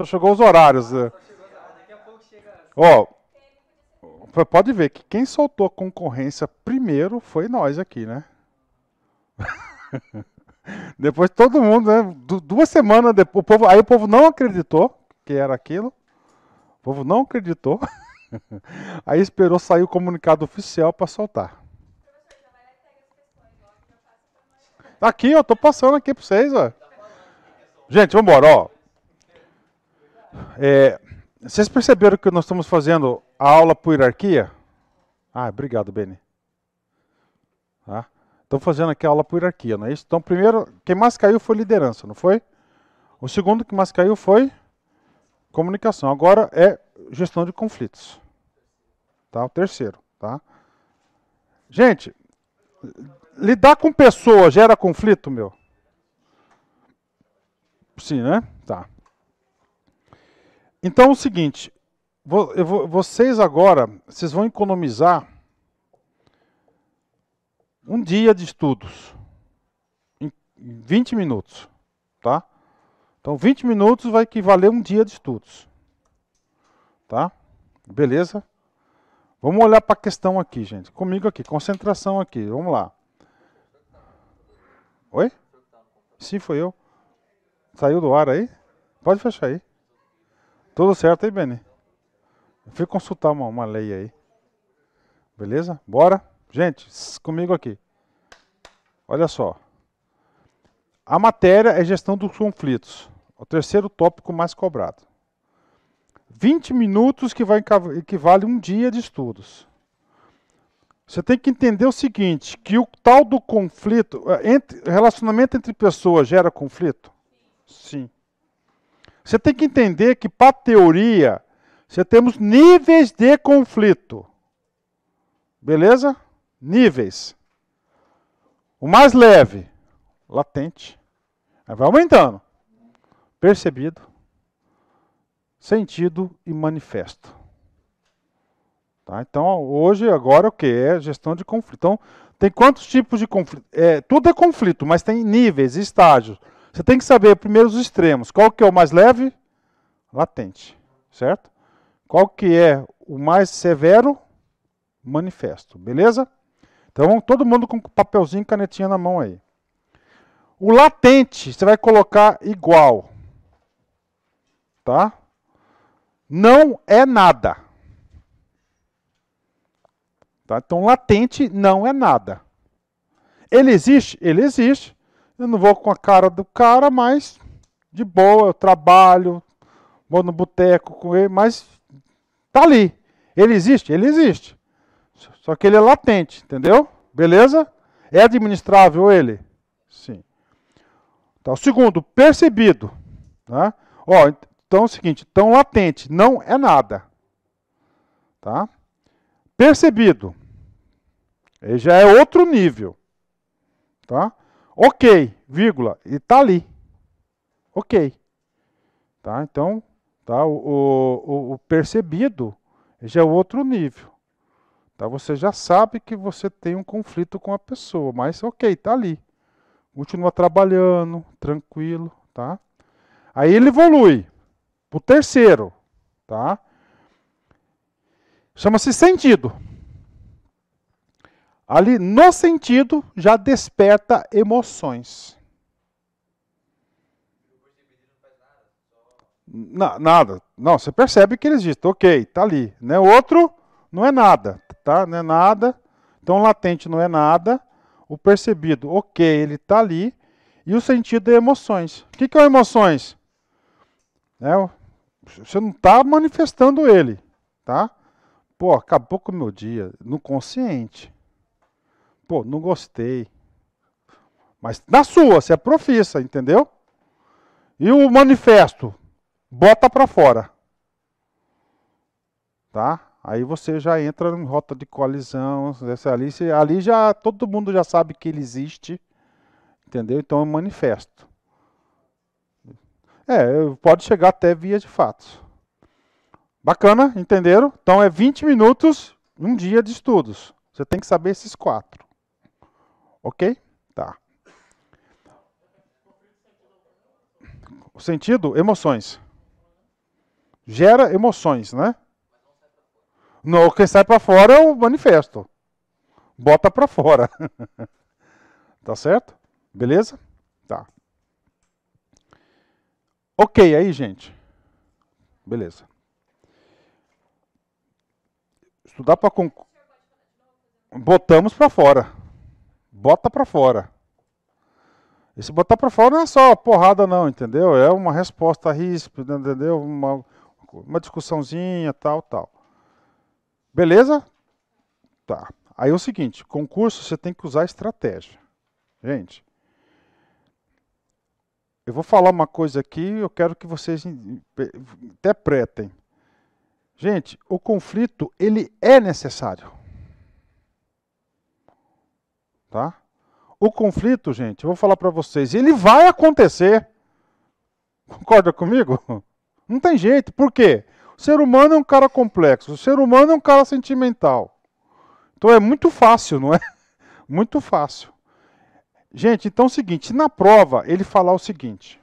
Só então chegou os horários. Né? Ó, oh, pode ver que quem soltou a concorrência primeiro foi nós aqui, né? Depois todo mundo, né? Du duas semanas depois, o povo, aí o povo não acreditou que era aquilo. O povo não acreditou. aí esperou sair o comunicado oficial para soltar. Aqui, eu tô passando aqui para vocês, ó. Gente, vamos ó. É, vocês perceberam que nós estamos fazendo a aula por hierarquia? Ah, obrigado, Beni. Tá? Estamos fazendo aqui a aula por hierarquia, não é isso? Então, primeiro, quem mais caiu foi liderança, não foi? O segundo que mais caiu foi comunicação. Agora é gestão de conflitos. Tá? O terceiro. Tá? Gente, lidar com pessoas gera conflito, meu? Sim, né? Tá. Então é o seguinte, vocês agora, vocês vão economizar um dia de estudos em 20 minutos, tá? Então 20 minutos vai equivaler a um dia de estudos, tá? Beleza? Vamos olhar para a questão aqui, gente. Comigo aqui, concentração aqui. Vamos lá. Oi? Sim, foi eu. Saiu do ar aí? Pode fechar aí. Tudo certo aí, Beni? fui consultar uma, uma lei aí. Beleza? Bora? Gente, comigo aqui. Olha só. A matéria é gestão dos conflitos. O terceiro tópico mais cobrado. 20 minutos que vai, equivale a um dia de estudos. Você tem que entender o seguinte, que o tal do conflito, eh, entre, relacionamento entre pessoas gera conflito? Sim. Você tem que entender que, para teoria, você temos níveis de conflito. Beleza? Níveis. O mais leve, latente. Aí vai aumentando. Percebido, sentido e manifesto. Tá? Então, hoje, agora, o que é gestão de conflito? Então, tem quantos tipos de conflito? É, tudo é conflito, mas tem níveis, estágios. Você tem que saber primeiro os extremos. Qual que é o mais leve? Latente, certo? Qual que é o mais severo? Manifesto, beleza? Então, todo mundo com papelzinho e canetinha na mão aí. O latente, você vai colocar igual. Tá? Não é nada. Tá? Então, latente não é nada. Ele existe? Ele existe. Eu não vou com a cara do cara, mas de boa, eu trabalho, vou no boteco com ele, mas tá ali. Ele existe? Ele existe. Só que ele é latente, entendeu? Beleza? É administrável ele? Sim. Tá, o segundo, percebido. Tá? Ó, então é o seguinte, tão latente não é nada. Tá? Percebido. Ele já é outro nível. Tá? ok, vírgula, e tá ali. Ok. Tá? Então, tá? O, o, o percebido já é outro nível. Tá? Você já sabe que você tem um conflito com a pessoa, mas ok, tá ali. Continua trabalhando, tranquilo, tá? Aí ele evolui para o terceiro, tá? Chama-se sentido. Ali no sentido já desperta emoções. Na, nada. Não, você percebe que eles dizem, ok, tá ali. Né? Outro não é nada, tá? Não é nada. Então latente não é nada. O percebido, ok, ele tá ali. E o sentido é emoções. O que, que é emoções? É, você não está manifestando ele, tá? Pô, acabou com o meu dia, no consciente. Pô, não gostei. Mas na sua, você é profissa, entendeu? E o manifesto, bota para fora. Tá? Aí você já entra em rota de colisão, né? ali, ali já todo mundo já sabe que ele existe, entendeu? Então é um manifesto. É, pode chegar até via de fatos. Bacana, entenderam? Então é 20 minutos, um dia de estudos. Você tem que saber esses quatro. Ok? Tá. O sentido, emoções. Gera emoções, né? Não, o que sai para fora é o manifesto. Bota para fora. tá certo? Beleza? Tá. Ok, aí, gente. Beleza. Estudar para. Con... Botamos para fora bota para fora. Esse botar para fora não é só porrada não, entendeu? É uma resposta ríspida, entendeu? Uma, uma discussãozinha, tal, tal. Beleza? Tá. Aí é o seguinte, concurso você tem que usar estratégia. Gente, eu vou falar uma coisa aqui, e eu quero que vocês interpretem. Gente, o conflito ele é necessário. Tá? O conflito, gente, eu vou falar para vocês, ele vai acontecer. Concorda comigo? Não tem jeito. Por quê? O ser humano é um cara complexo, o ser humano é um cara sentimental. Então é muito fácil, não é? Muito fácil. Gente, então é o seguinte, na prova ele falar o seguinte: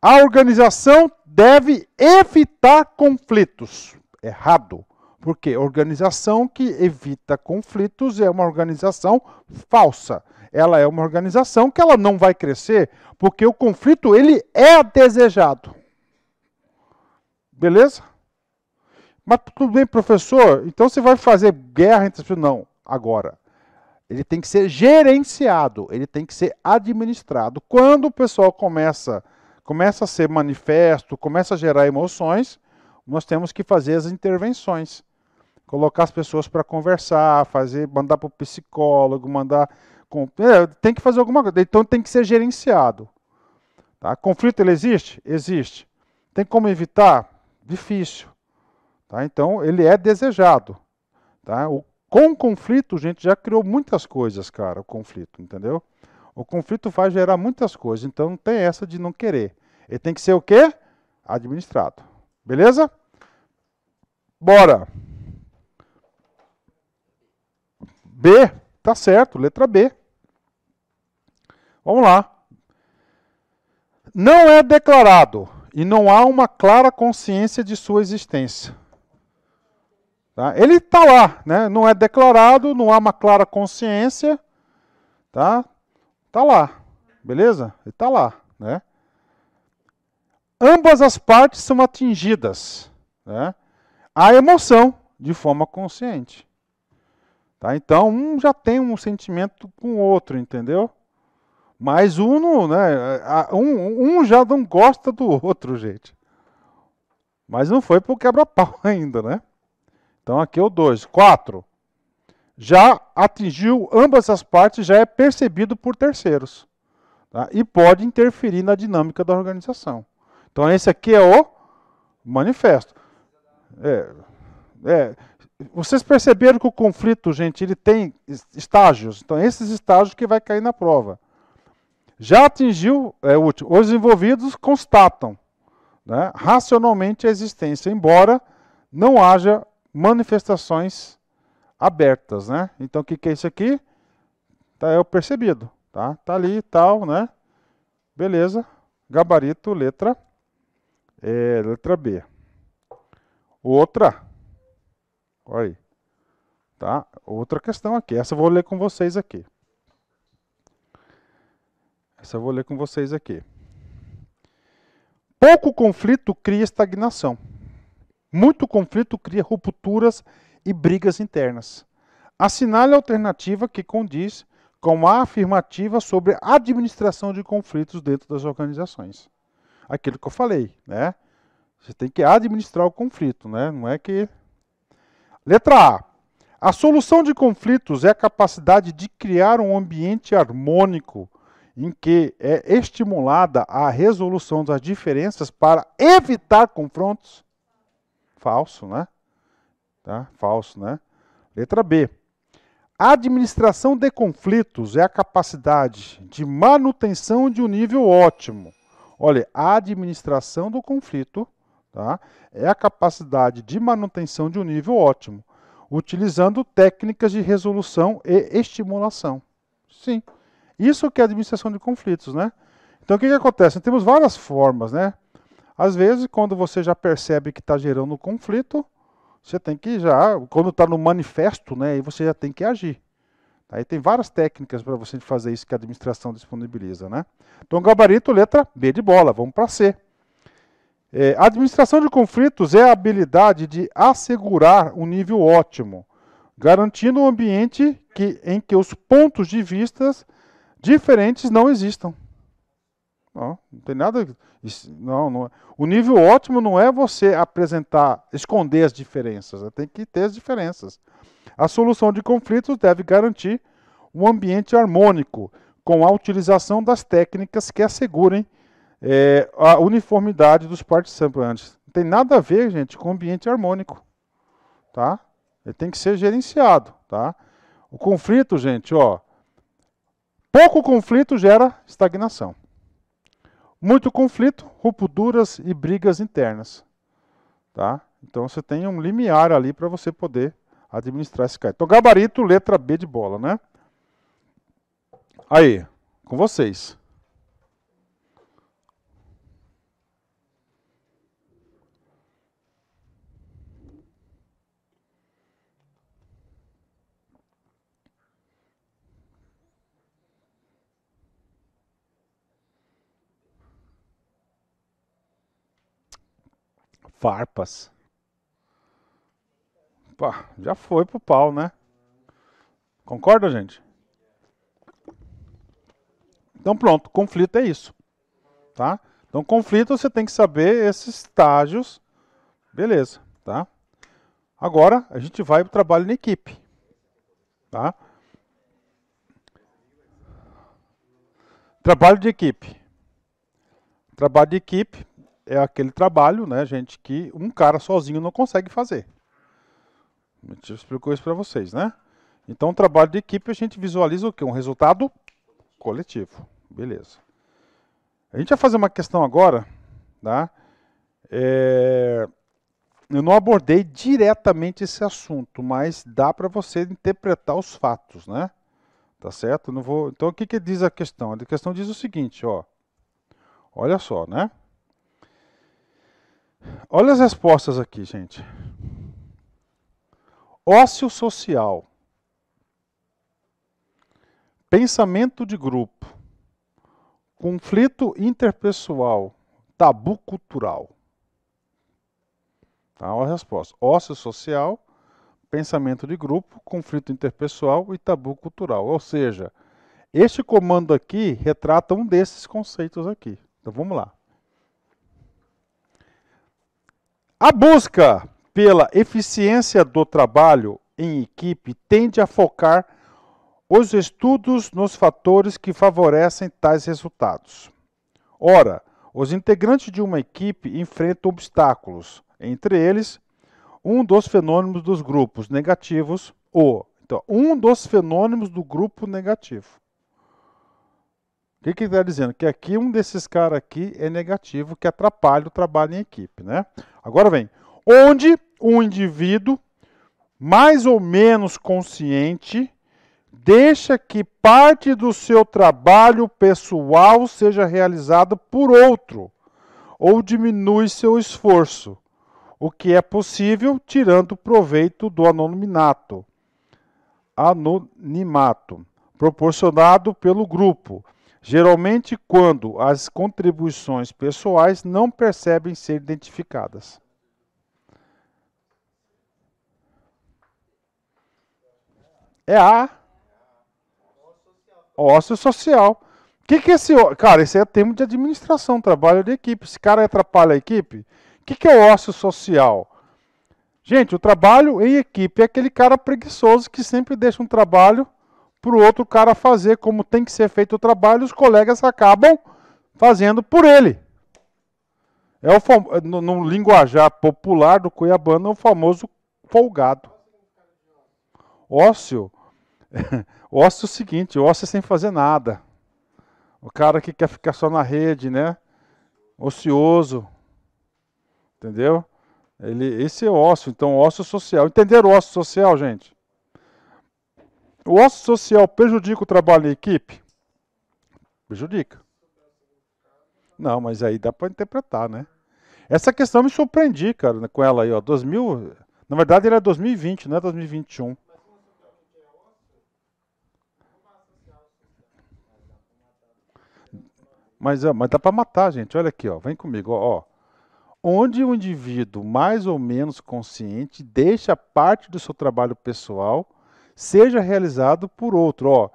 a organização deve evitar conflitos. Errado. Porque organização que evita conflitos é uma organização falsa. Ela é uma organização que ela não vai crescer, porque o conflito ele é desejado. Beleza? Mas tudo bem, professor, então você vai fazer guerra entre as pessoas? Não, agora. Ele tem que ser gerenciado, ele tem que ser administrado. Quando o pessoal começa, começa a ser manifesto, começa a gerar emoções, nós temos que fazer as intervenções colocar as pessoas para conversar, fazer, mandar para o psicólogo, mandar. Com, é, tem que fazer alguma coisa. Então tem que ser gerenciado. Tá? Conflito ele existe? Existe. Tem como evitar? Difícil. Tá? Então ele é desejado. Tá? O, com conflito, gente, já criou muitas coisas, cara, o conflito, entendeu? O conflito vai gerar muitas coisas, então não tem essa de não querer. Ele tem que ser o quê? Administrado. Beleza? Bora! B, tá certo, letra B. Vamos lá. Não é declarado e não há uma clara consciência de sua existência. Tá? Ele está lá, né? não é declarado, não há uma clara consciência, tá? Tá lá, beleza? Ele está lá, né? Ambas as partes são atingidas, né? A emoção de forma consciente. Tá? Então, um já tem um sentimento com o outro, entendeu? Mas um, né, um, um já não gosta do outro, gente. Mas não foi pro quebra-pau ainda, né? Então, aqui é o 2. 4. Já atingiu ambas as partes, já é percebido por terceiros. Tá? E pode interferir na dinâmica da organização. Então, esse aqui é o manifesto. É, é, vocês perceberam que o conflito, gente, ele tem estágios. Então, esses estágios que vai cair na prova. Já atingiu, é útil, os envolvidos constatam né, racionalmente a existência, embora não haja manifestações abertas, né? Então, o que, que é isso aqui? Tá, é o percebido, tá? Tá ali e tal, né? Beleza. Gabarito, letra, é, letra B. Outra Olha aí. Tá? Outra questão aqui. Essa eu vou ler com vocês aqui. Essa eu vou ler com vocês aqui. Pouco conflito cria estagnação. Muito conflito cria rupturas e brigas internas. Assinale a alternativa que condiz com a afirmativa sobre a administração de conflitos dentro das organizações. Aquilo que eu falei, né? Você tem que administrar o conflito, né? Não é que Letra A. A solução de conflitos é a capacidade de criar um ambiente harmônico em que é estimulada a resolução das diferenças para evitar confrontos? Falso, né? Tá? Falso, né? Letra B. A administração de conflitos é a capacidade de manutenção de um nível ótimo. Olha, a administração do conflito Tá? É a capacidade de manutenção de um nível ótimo, utilizando técnicas de resolução e estimulação. Sim, isso que é administração de conflitos, né? Então, o que, que acontece? Temos várias formas, né? Às vezes, quando você já percebe que está gerando um conflito, você tem que já, quando está no manifesto, né, aí você já tem que agir. Aí tem várias técnicas para você fazer isso que a administração disponibiliza, né? Então, gabarito, letra B de bola, vamos para C. É, administração de conflitos é a habilidade de assegurar um nível ótimo, garantindo um ambiente que, em que os pontos de vistas diferentes não existam. Não, não tem nada. não, não, é. o nível ótimo não é você apresentar, esconder as diferenças. Né? Tem que ter as diferenças. A solução de conflitos deve garantir um ambiente harmônico com a utilização das técnicas que assegurem é, a uniformidade dos participantes. Não tem nada a ver, gente, com ambiente harmônico. Tá? Ele tem que ser gerenciado. Tá? O conflito, gente, ó, pouco conflito gera estagnação. Muito conflito, rupturas e brigas internas. Tá? Então você tem um limiar ali para você poder administrar esse cara. Então, gabarito, letra B de bola, né? Aí, com vocês. farpas. Pá, já foi pro pau, né? Concorda, gente? Então pronto, conflito é isso. Tá? Então conflito você tem que saber esses estágios. Beleza, tá? Agora a gente vai pro trabalho na equipe. Tá? Trabalho de equipe. Trabalho de equipe é aquele trabalho, né, gente, que um cara sozinho não consegue fazer. A gente explicou isso para vocês, né? Então, o trabalho de equipe, a gente visualiza o quê? Um resultado coletivo. Beleza. A gente vai fazer uma questão agora, tá? É... Eu não abordei diretamente esse assunto, mas dá para você interpretar os fatos, né? Tá certo? Não vou... Então, o que, que diz a questão? A questão diz o seguinte, ó. Olha só, né? Olha as respostas aqui, gente. Ócio social. Pensamento de grupo. Conflito interpessoal. Tabu cultural. Tá, olha a resposta. Ócio social, pensamento de grupo, conflito interpessoal e tabu cultural. Ou seja, este comando aqui retrata um desses conceitos aqui. Então vamos lá. A busca pela eficiência do trabalho em equipe tende a focar os estudos nos fatores que favorecem tais resultados. Ora, os integrantes de uma equipe enfrentam obstáculos, entre eles, um dos fenômenos dos grupos negativos, ou Então, um dos fenômenos do grupo negativo. O que, que ele está dizendo? Que aqui um desses caras aqui é negativo, que atrapalha o trabalho em equipe. Né? Agora vem. Onde um indivíduo, mais ou menos consciente, deixa que parte do seu trabalho pessoal seja realizado por outro, ou diminui seu esforço, o que é possível tirando proveito do anonimato, anonimato proporcionado pelo grupo geralmente quando as contribuições pessoais não percebem ser identificadas. É a ócio social. O que, que é esse. Cara, esse é termo de administração, trabalho de equipe. Esse cara atrapalha a equipe. O que, que é ócio social? Gente, o trabalho em equipe é aquele cara preguiçoso que sempre deixa um trabalho para o outro cara fazer como tem que ser feito o trabalho, os colegas acabam fazendo por ele. É o fam... no, no linguajar popular do cuiabano, é o famoso folgado. Ócio. ócio é o seguinte, ócio é sem fazer nada. O cara que quer ficar só na rede, né? Ocioso. Entendeu? Ele, esse é ócio, então ócio social. Entenderam o ócio social, gente? O ócio social prejudica o trabalho em equipe? Prejudica. Não, mas aí dá para interpretar, né? Essa questão me surpreendi, cara, né, com ela aí, ó. 2000, na verdade, ele é 2020, não é 2021. Mas, mas dá para matar, gente. Olha aqui, ó. Vem comigo, ó. Onde o indivíduo mais ou menos consciente deixa parte do seu trabalho pessoal seja realizado por outro. Ó,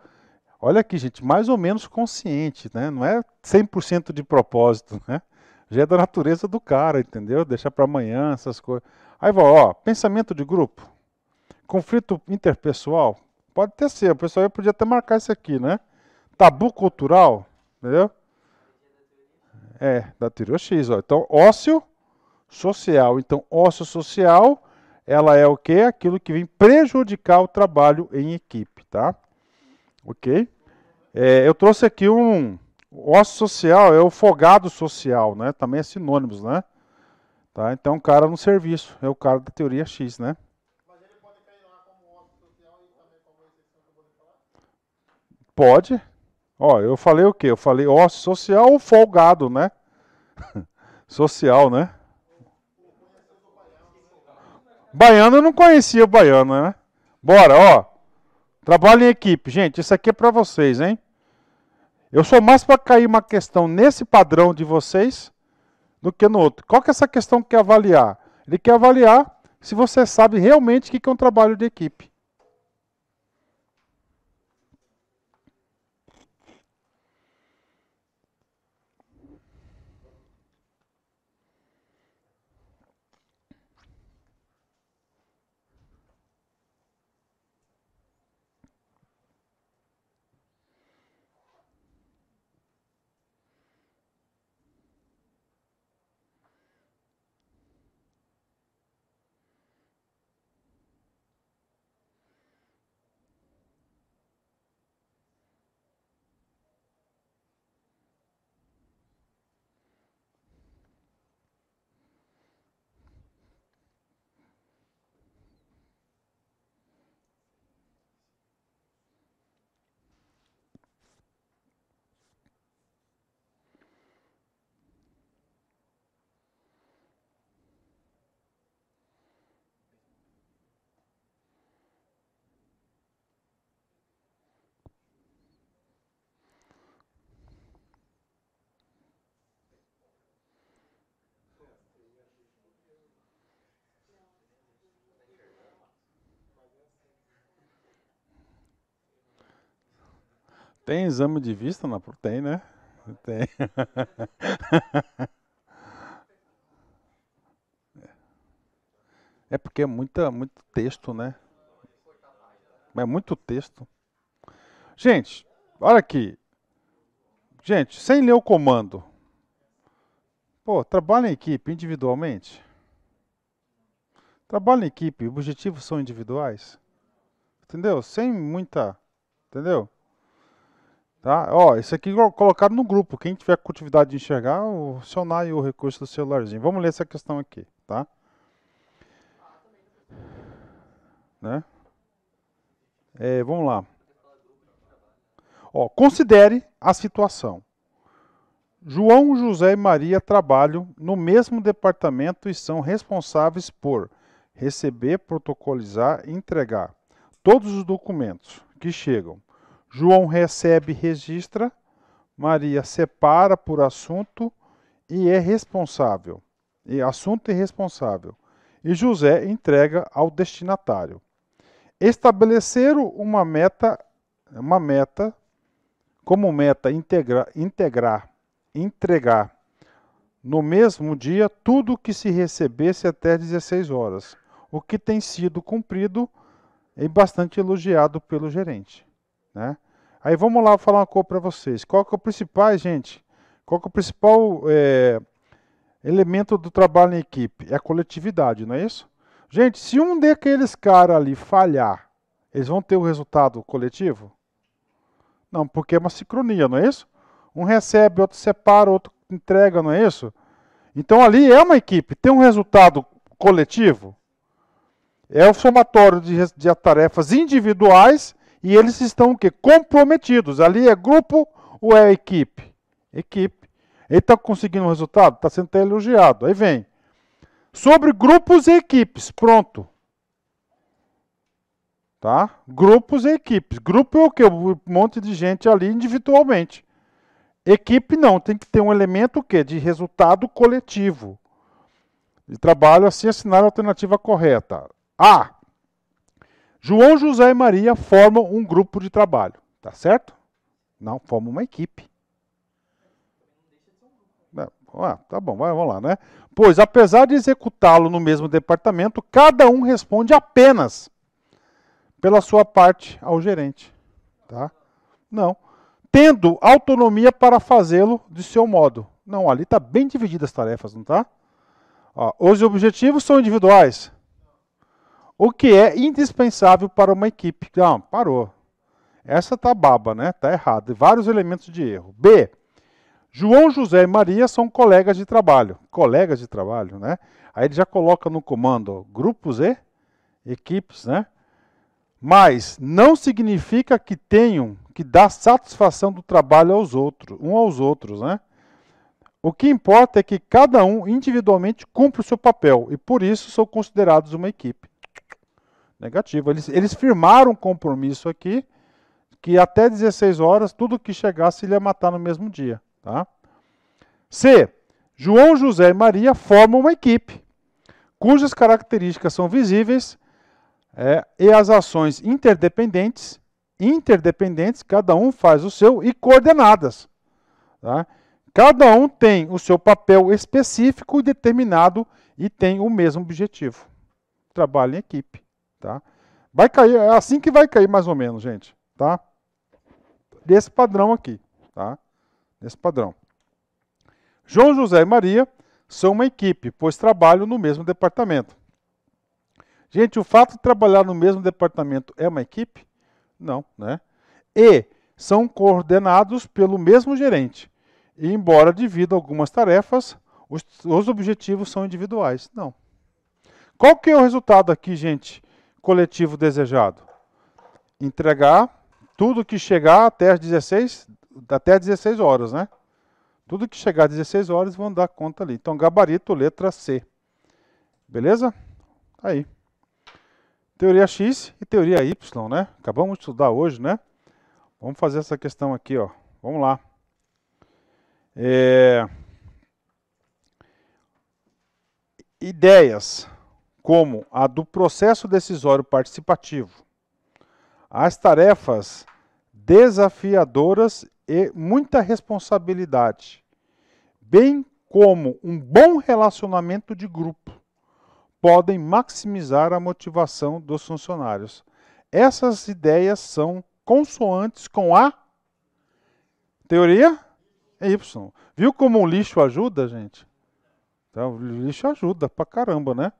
olha aqui, gente, mais ou menos consciente, né? Não é 100% de propósito, né? Já é da natureza do cara, entendeu? Deixar para amanhã essas coisas. Aí, ó, pensamento de grupo, conflito interpessoal, pode ter ser, o pessoal podia até marcar isso aqui, né? Tabu cultural, entendeu? É, da teoria X, ó. Então, ócio social. Então, ócio social ela é o que? Aquilo que vem prejudicar o trabalho em equipe, tá? Ok? É, eu trouxe aqui um ócio social, é o fogado social, né? Também é sinônimos, né? Tá? Então, o cara no serviço, é o cara da teoria X, né? Pode. Ó, eu falei o quê? Eu falei ócio social ou folgado, né? social, né? Baiano eu não conhecia o baiano, né? Bora, ó. Trabalho em equipe. Gente, isso aqui é para vocês, hein? Eu sou mais para cair uma questão nesse padrão de vocês do que no outro. Qual que é essa questão que quer avaliar? Ele quer avaliar se você sabe realmente o que é um trabalho de equipe. Tem exame de vista na Tem, né? Tem. É porque é muita, muito texto, né? É muito texto. Gente, olha aqui. Gente, sem ler o comando. Pô, trabalha em equipe, individualmente. Trabalha em equipe, objetivos são individuais. Entendeu? Sem muita. Entendeu? Tá? Ó, isso aqui é colocaram no grupo. Quem tiver curiosidade de enxergar, acionar e o recurso do celularzinho. Vamos ler essa questão aqui, tá? Né? É, vamos lá. Ó, considere a situação. João, José e Maria trabalham no mesmo departamento e são responsáveis por receber, protocolizar e entregar todos os documentos que chegam João recebe e registra, Maria separa por assunto e é responsável. E assunto e responsável. E José entrega ao destinatário. Estabeleceram uma meta, uma meta como meta integra, integrar, entregar no mesmo dia tudo que se recebesse até 16 horas, o que tem sido cumprido e bastante elogiado pelo gerente. Né? Aí vamos lá falar uma coisa para vocês. Qual que é o principal, gente? Qual que é o principal é, elemento do trabalho em equipe? É a coletividade, não é isso? Gente, se um daqueles caras ali falhar, eles vão ter o um resultado coletivo? Não, porque é uma sincronia, não é isso? Um recebe, outro separa, outro entrega, não é isso? Então ali é uma equipe, tem um resultado coletivo. É o somatório de, de tarefas individuais e eles estão o quê? Comprometidos. Ali é grupo ou é equipe? Equipe. Ele está conseguindo um resultado? Está sendo elogiado. Aí vem. Sobre grupos e equipes. Pronto. Tá? Grupos e equipes. Grupo é o quê? Um monte de gente ali individualmente. Equipe não, tem que ter um elemento o quê? de resultado coletivo. De trabalho assim assinar a alternativa correta. A. João José e Maria formam um grupo de trabalho, tá certo? Não, formam uma equipe. Ah, tá bom, vamos lá, né? Pois, apesar de executá-lo no mesmo departamento, cada um responde apenas pela sua parte ao gerente, tá? Não. Tendo autonomia para fazê-lo de seu modo. Não, ali está bem divididas as tarefas, não tá? os objetivos são individuais, o que é indispensável para uma equipe. Não, ah, parou. Essa tá baba, né? Tá errado. Vários elementos de erro. B. João, José e Maria são colegas de trabalho. Colegas de trabalho, né? Aí ele já coloca no comando grupos e equipes, né? Mas não significa que tenham que dar satisfação do trabalho aos outros, um aos outros, né? O que importa é que cada um individualmente cumpre o seu papel e por isso são considerados uma equipe. Negativo. Eles, eles firmaram um compromisso aqui que até 16 horas tudo que chegasse ele ia matar no mesmo dia. Tá? C. João, José e Maria formam uma equipe cujas características são visíveis é, e as ações interdependentes, interdependentes, cada um faz o seu e coordenadas. Tá? Cada um tem o seu papel específico e determinado e tem o mesmo objetivo. Trabalho em equipe. Tá? Vai cair, é assim que vai cair mais ou menos, gente. Tá? Desse padrão aqui. Tá? Desse padrão. João José e Maria são uma equipe, pois trabalham no mesmo departamento. Gente, o fato de trabalhar no mesmo departamento é uma equipe? Não, né? E são coordenados pelo mesmo gerente. E embora dividam algumas tarefas, os, os objetivos são individuais. Não. Qual que é o resultado aqui, gente, coletivo desejado? Entregar tudo que chegar até as 16, até 16 horas, né? Tudo que chegar às 16 horas vão dar conta ali. Então, gabarito, letra C. Beleza? Tá aí. Teoria X e teoria Y, né? Acabamos de estudar hoje, né? Vamos fazer essa questão aqui, ó. Vamos lá. É... Ideias como a do processo decisório participativo, as tarefas desafiadoras e muita responsabilidade, bem como um bom relacionamento de grupo, podem maximizar a motivação dos funcionários. Essas ideias são consoantes com a teoria é Y. Viu como o lixo ajuda, gente? Então, o lixo ajuda pra caramba, né?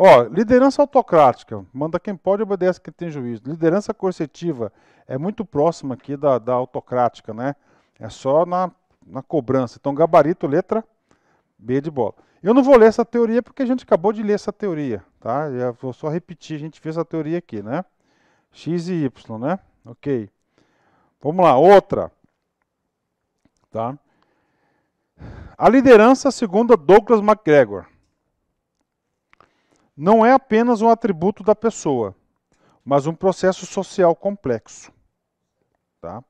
Ó, liderança autocrática, manda quem pode, obedece quem tem juízo. Liderança coercitiva é muito próxima aqui da, da autocrática, né? É só na, na cobrança. Então, gabarito, letra B de bola. Eu não vou ler essa teoria porque a gente acabou de ler essa teoria, tá? Eu vou só repetir, a gente fez essa teoria aqui, né? X e Y, né? Ok. Vamos lá, outra. Tá? A liderança, segundo Douglas McGregor não é apenas um atributo da pessoa, mas um processo social complexo. Tá?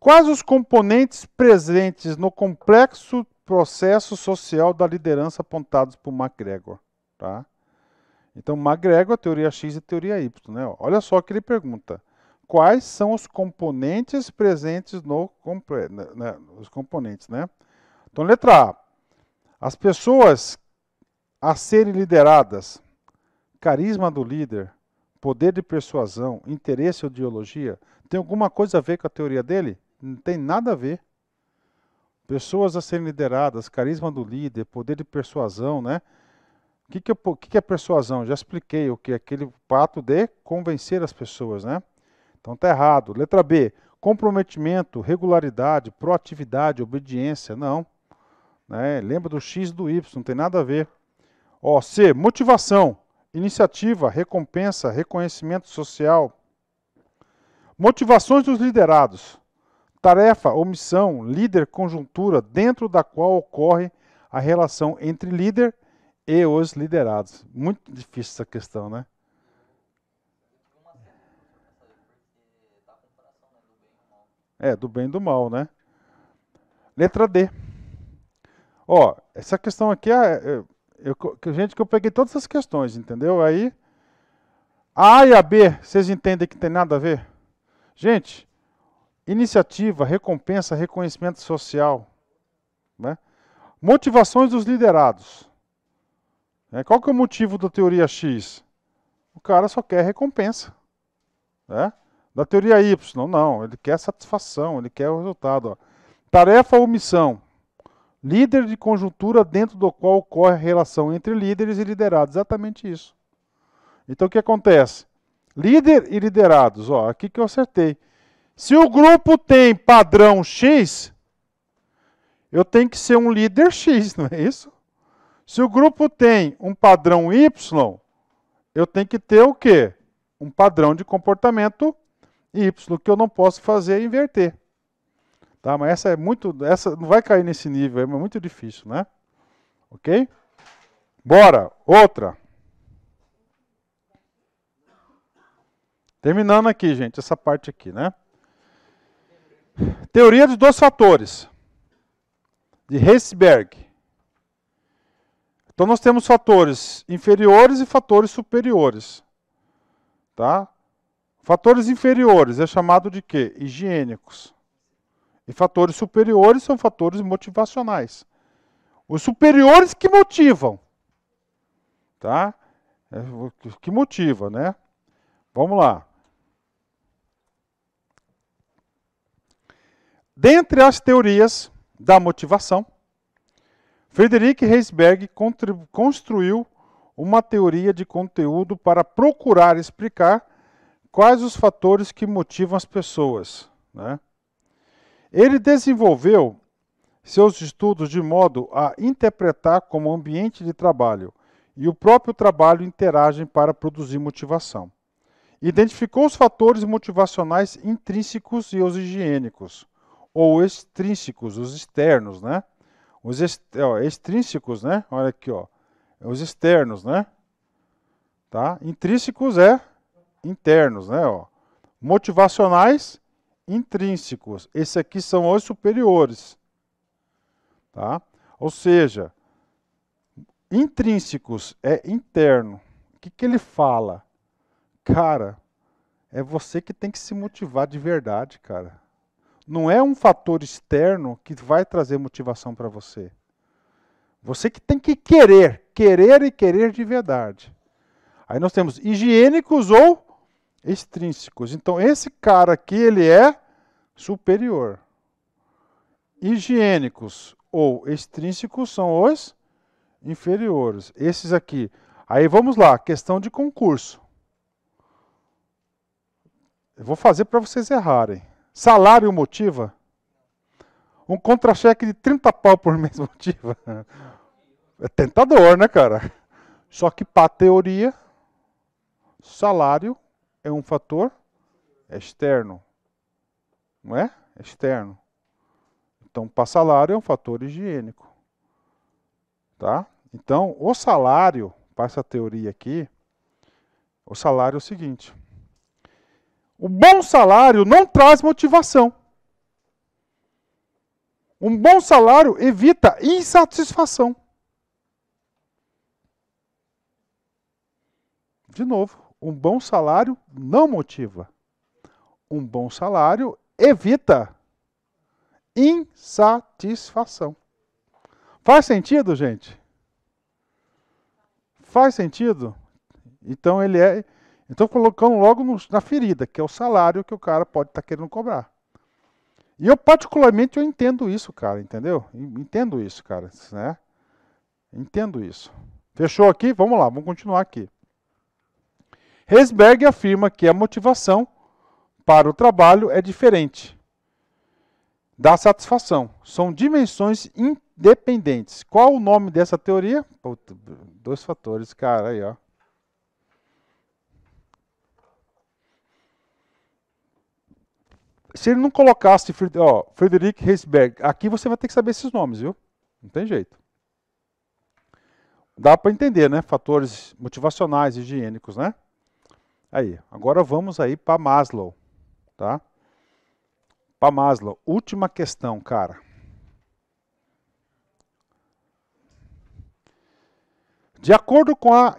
Quais os componentes presentes no complexo processo social da liderança apontados por MacGregor? Tá? Então, MacGregor, teoria X e teoria Y. Né? Olha só o que ele pergunta. Quais são os componentes presentes no... Né, né, os componentes, né? Então, letra A. As pessoas a serem lideradas. Carisma do líder, poder de persuasão, interesse ou ideologia, tem alguma coisa a ver com a teoria dele? Não tem nada a ver. Pessoas a serem lideradas, carisma do líder, poder de persuasão, né? O que, que, que, é persuasão? Já expliquei o que é aquele pato de convencer as pessoas, né? Então tá errado. Letra B, comprometimento, regularidade, proatividade, obediência. Não. Né? Lembra do X do Y, não tem nada a ver. Ó, C, motivação, iniciativa, recompensa, reconhecimento social. Motivações dos liderados. Tarefa ou missão, líder, conjuntura, dentro da qual ocorre a relação entre líder e os liderados. Muito difícil essa questão, né? É, do bem e do mal, né? Letra D. Ó, essa questão aqui é, é eu, gente, que eu peguei todas essas questões, entendeu? Aí, a A e a B, vocês entendem que tem nada a ver? Gente, iniciativa, recompensa, reconhecimento social. Né? Motivações dos liderados. Né? Qual que é o motivo da teoria X? O cara só quer recompensa. Né? Da teoria Y, não, não. Ele quer satisfação, ele quer o resultado. Ó. Tarefa ou missão? Líder de conjuntura dentro do qual ocorre a relação entre líderes e liderados. Exatamente isso. Então o que acontece? Líder e liderados. Ó, aqui que eu acertei. Se o grupo tem padrão X, eu tenho que ser um líder X, não é isso? Se o grupo tem um padrão Y, eu tenho que ter o quê? Um padrão de comportamento Y que eu não posso fazer inverter. Tá? Mas essa é muito. Essa não vai cair nesse nível, é muito difícil, né? Ok? Bora! Outra! Terminando aqui, gente, essa parte aqui, né? Teoria dos dois fatores. De Heisberg. Então nós temos fatores inferiores e fatores superiores. Tá? Fatores inferiores é chamado de quê? Higiênicos. E fatores superiores são fatores motivacionais. Os superiores que motivam. Tá? É que motiva, né? Vamos lá. Dentre as teorias da motivação, Friedrich Heisberg construiu uma teoria de conteúdo para procurar explicar quais os fatores que motivam as pessoas. Né? Ele desenvolveu seus estudos de modo a interpretar como ambiente de trabalho e o próprio trabalho interagem para produzir motivação. Identificou os fatores motivacionais intrínsecos e os higiênicos, ou extrínsecos, os externos, né? Os est ó, extrínsecos, né? Olha aqui, ó. Os externos, né? Tá? Intrínsecos é internos, né? Ó. Motivacionais intrínsecos. Esses aqui são os superiores. Tá? Ou seja, intrínsecos é interno. O que, que ele fala? Cara, é você que tem que se motivar de verdade, cara. Não é um fator externo que vai trazer motivação para você. Você que tem que querer, querer e querer de verdade. Aí nós temos higiênicos ou extrínsecos. Então, esse cara aqui, ele é superior. Higiênicos ou extrínsecos são os inferiores. Esses aqui. Aí vamos lá, questão de concurso. Eu vou fazer para vocês errarem. Salário motiva? Um contra-cheque de 30 pau por mês motiva? É tentador, né, cara? Só que para teoria, salário é um fator externo. Não é? Externo. Então, para salário é um fator higiênico. Tá? Então, o salário, para essa teoria aqui, o salário é o seguinte. O bom salário não traz motivação. Um bom salário evita insatisfação. De novo. Um bom salário não motiva. Um bom salário evita insatisfação. Faz sentido, gente? Faz sentido? Então ele é. Então colocando logo no, na ferida, que é o salário que o cara pode estar tá querendo cobrar. E eu particularmente eu entendo isso, cara, entendeu? Entendo isso, cara, né? Entendo isso. Fechou aqui? Vamos lá, vamos continuar aqui. Heisberg afirma que a motivação para o trabalho é diferente da satisfação. São dimensões independentes. Qual o nome dessa teoria? Puta, dois fatores, cara, aí, ó. Se ele não colocasse Frederick Heisberg, aqui você vai ter que saber esses nomes, viu? Não tem jeito. Dá para entender, né? Fatores motivacionais, higiênicos, né? Aí, agora vamos aí para Maslow, tá? Para Maslow, última questão, cara. De acordo com a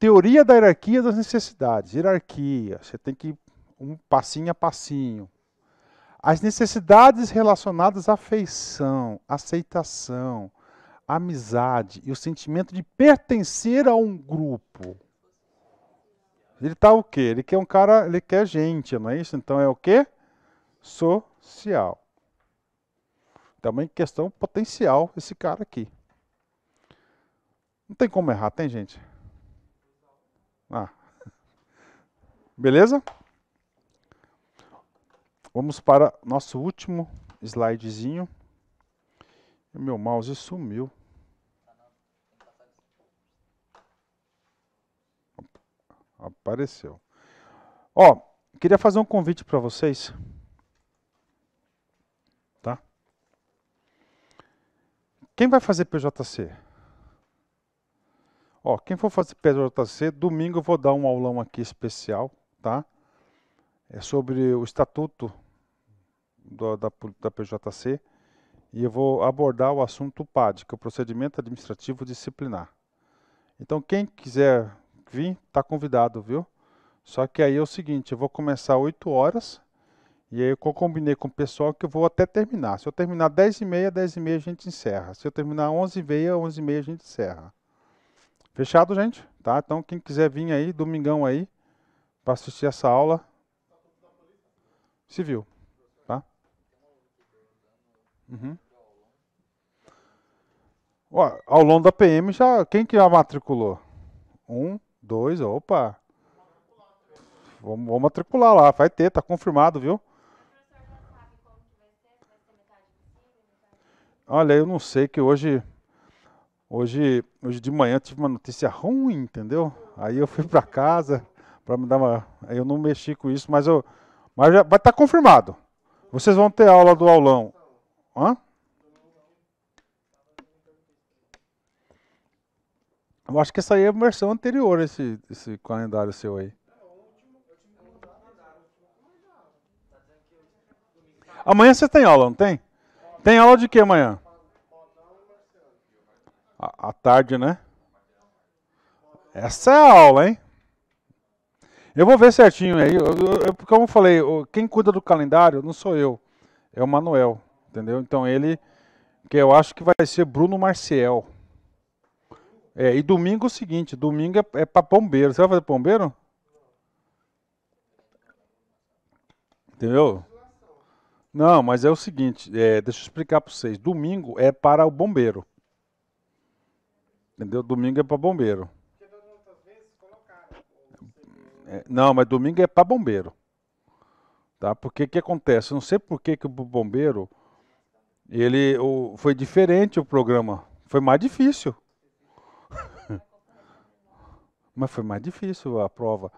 teoria da hierarquia das necessidades, hierarquia, você tem que ir um passinho a passinho. As necessidades relacionadas à afeição, aceitação, amizade e o sentimento de pertencer a um grupo ele está o quê? Ele quer um cara, ele quer gente, não é isso? Então é o quê? Social. Também questão potencial esse cara aqui. Não tem como errar, tem gente? Ah. Beleza? Vamos para nosso último slidezinho. meu mouse sumiu. Apareceu. Ó, queria fazer um convite para vocês. Tá? Quem vai fazer PJC? Ó, quem for fazer PJC, domingo eu vou dar um aulão aqui especial, tá? É sobre o estatuto do, da, da PJC e eu vou abordar o assunto PAD, que é o procedimento administrativo disciplinar. Então, quem quiser vir, está convidado, viu? Só que aí é o seguinte, eu vou começar 8 horas e aí eu combinei com o pessoal que eu vou até terminar. Se eu terminar 10 e meia, 10 e meia a gente encerra. Se eu terminar 11 e meia, 11 e meia a gente encerra. Fechado, gente? Tá? Então quem quiser vir aí, domingão aí, para assistir essa aula, civil, tá? Uhum. Ó, ao da PM já, quem que já matriculou? Um, Dois, opa. Vamos, matricular lá, vai ter, tá confirmado, viu? Olha, eu não sei que hoje, hoje, hoje de manhã tive uma notícia ruim, entendeu? Aí eu fui para casa para me dar uma, eu não mexi com isso, mas eu, mas já vai estar tá confirmado. Vocês vão ter aula do aulão, hã? Eu acho que essa aí é a versão anterior, esse, esse calendário seu aí. Amanhã você tem aula, não tem? Tem aula de que amanhã? À tarde, né? Essa é a aula, hein? Eu vou ver certinho aí. Eu, eu, como eu falei, quem cuida do calendário não sou eu, é o Manuel, entendeu? Então ele, que eu acho que vai ser Bruno Marcel. É, e domingo é o seguinte, domingo é, é para pombeiro. Você vai fazer bombeiro? Entendeu? Não, mas é o seguinte, é, deixa eu explicar para vocês. Domingo é para o bombeiro. Entendeu? Domingo é para bombeiro. É, não, mas domingo é para bombeiro. Tá? Porque o que acontece? Eu não sei por que, que o bombeiro ele o, foi diferente o programa. Foi mais difícil. Mas foi mais difícil a prova.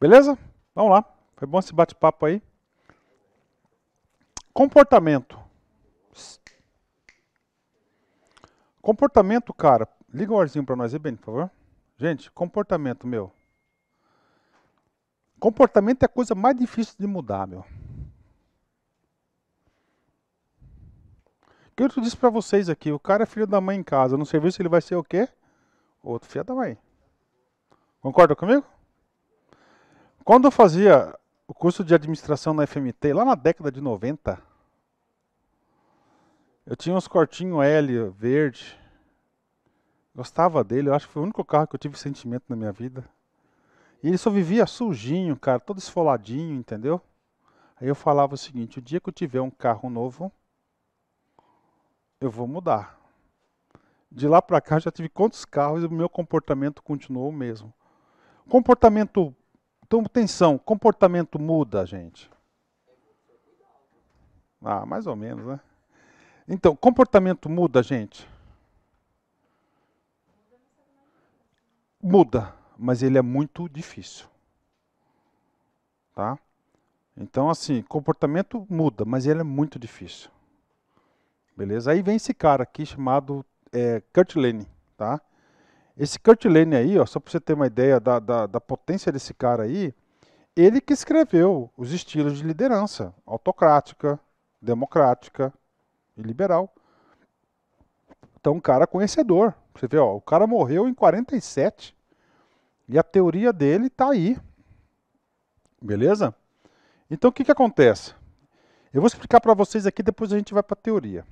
Beleza? Vamos lá. Foi bom esse bate-papo aí. Comportamento. Comportamento, cara. Liga o arzinho para nós aí, bem, por favor. Gente, comportamento, meu. Comportamento é a coisa mais difícil de mudar, meu. Que eu disse para vocês aqui, o cara é filho da mãe em casa, no serviço ele vai ser o quê? Outro filho da mãe. Concorda comigo? Quando eu fazia o curso de administração na FMT, lá na década de 90, eu tinha uns cortinhos L verde. Gostava dele, eu acho que foi o único carro que eu tive sentimento na minha vida. E ele só vivia sujinho, cara, todo esfoladinho, entendeu? Aí eu falava o seguinte: o dia que eu tiver um carro novo, eu vou mudar. De lá para cá já tive quantos carros e o meu comportamento continuou o mesmo. Comportamento. Então, atenção, comportamento muda, gente. Ah, mais ou menos, né? Então, comportamento muda, gente. Muda, mas ele é muito difícil. Tá? Então, assim, comportamento muda, mas ele é muito difícil. Beleza? Aí vem esse cara aqui chamado é, Kurt Lane, tá? Esse Kurt Lane aí, ó, só para você ter uma ideia da, da, da, potência desse cara aí, ele que escreveu os estilos de liderança autocrática, democrática e liberal. Então, um cara conhecedor. Você vê, ó, o cara morreu em 47 e a teoria dele está aí. Beleza? Então, o que, que acontece? Eu vou explicar para vocês aqui, depois a gente vai para a teoria.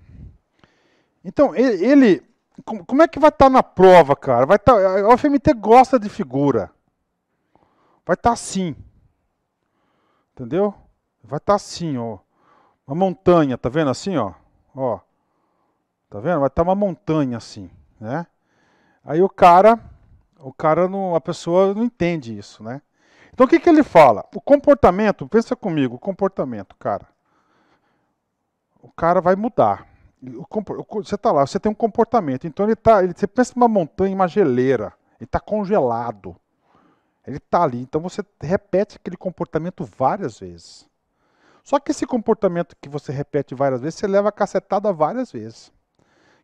Então, ele. Como é que vai estar tá na prova, cara? Vai estar, tá, a FMT gosta de figura. Vai estar tá assim. Entendeu? Vai estar assim, ó. Uma montanha, tá vendo assim, ó? Ó. Tá vendo? Vai estar uma montanha assim, né? Aí o cara, o cara não, a pessoa não entende isso, né? Então o que, que ele fala? O comportamento, pensa comigo, o comportamento, cara. O cara vai mudar. Você está lá, você tem um comportamento. Então ele tá. Ele, você pensa numa montanha, uma geleira. Ele está congelado. Ele está ali. Então você repete aquele comportamento várias vezes. Só que esse comportamento que você repete várias vezes, você leva a cacetada várias vezes.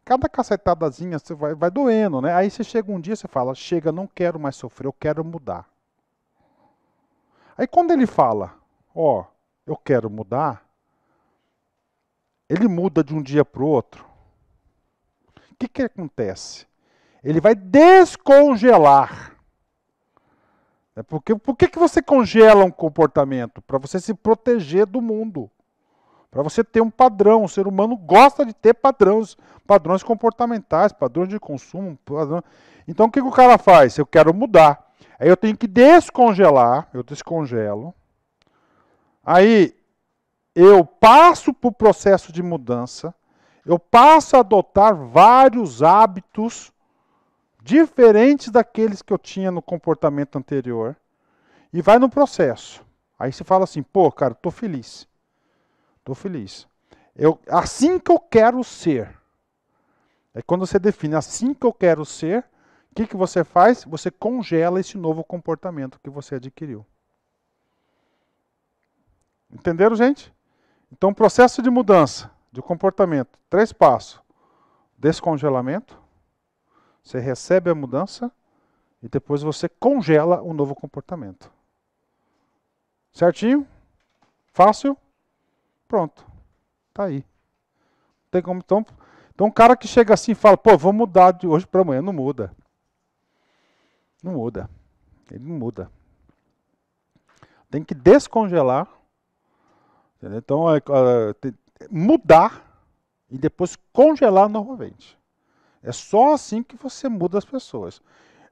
Cada cacetadazinha você vai, vai doendo, né? Aí você chega um dia você fala: Chega, não quero mais sofrer, eu quero mudar. Aí quando ele fala: Ó, oh, eu quero mudar, ele muda de um dia para o outro, o que, que acontece? Ele vai descongelar. É porque, por que, que você congela um comportamento? Para você se proteger do mundo. Para você ter um padrão. O ser humano gosta de ter padrões. Padrões comportamentais, padrões de consumo. Padrão. Então o que, que o cara faz? Eu quero mudar. Aí eu tenho que descongelar. Eu descongelo. Aí eu passo por processo de mudança, eu passo a adotar vários hábitos diferentes daqueles que eu tinha no comportamento anterior e vai no processo. Aí você fala assim, pô, cara, tô feliz. Tô feliz. Eu, assim que eu quero ser. É quando você define assim que eu quero ser, o que, que você faz? Você congela esse novo comportamento que você adquiriu. Entenderam, gente? Então, processo de mudança de comportamento, três passos: descongelamento, você recebe a mudança e depois você congela o novo comportamento. Certinho? Fácil? Pronto. Tá aí. Tem como então, então um cara que chega assim e fala: "Pô, vou mudar de hoje para amanhã", não muda. Não muda. Ele não muda. Tem que descongelar Entendeu? Então, é, é, mudar e depois congelar novamente. É só assim que você muda as pessoas.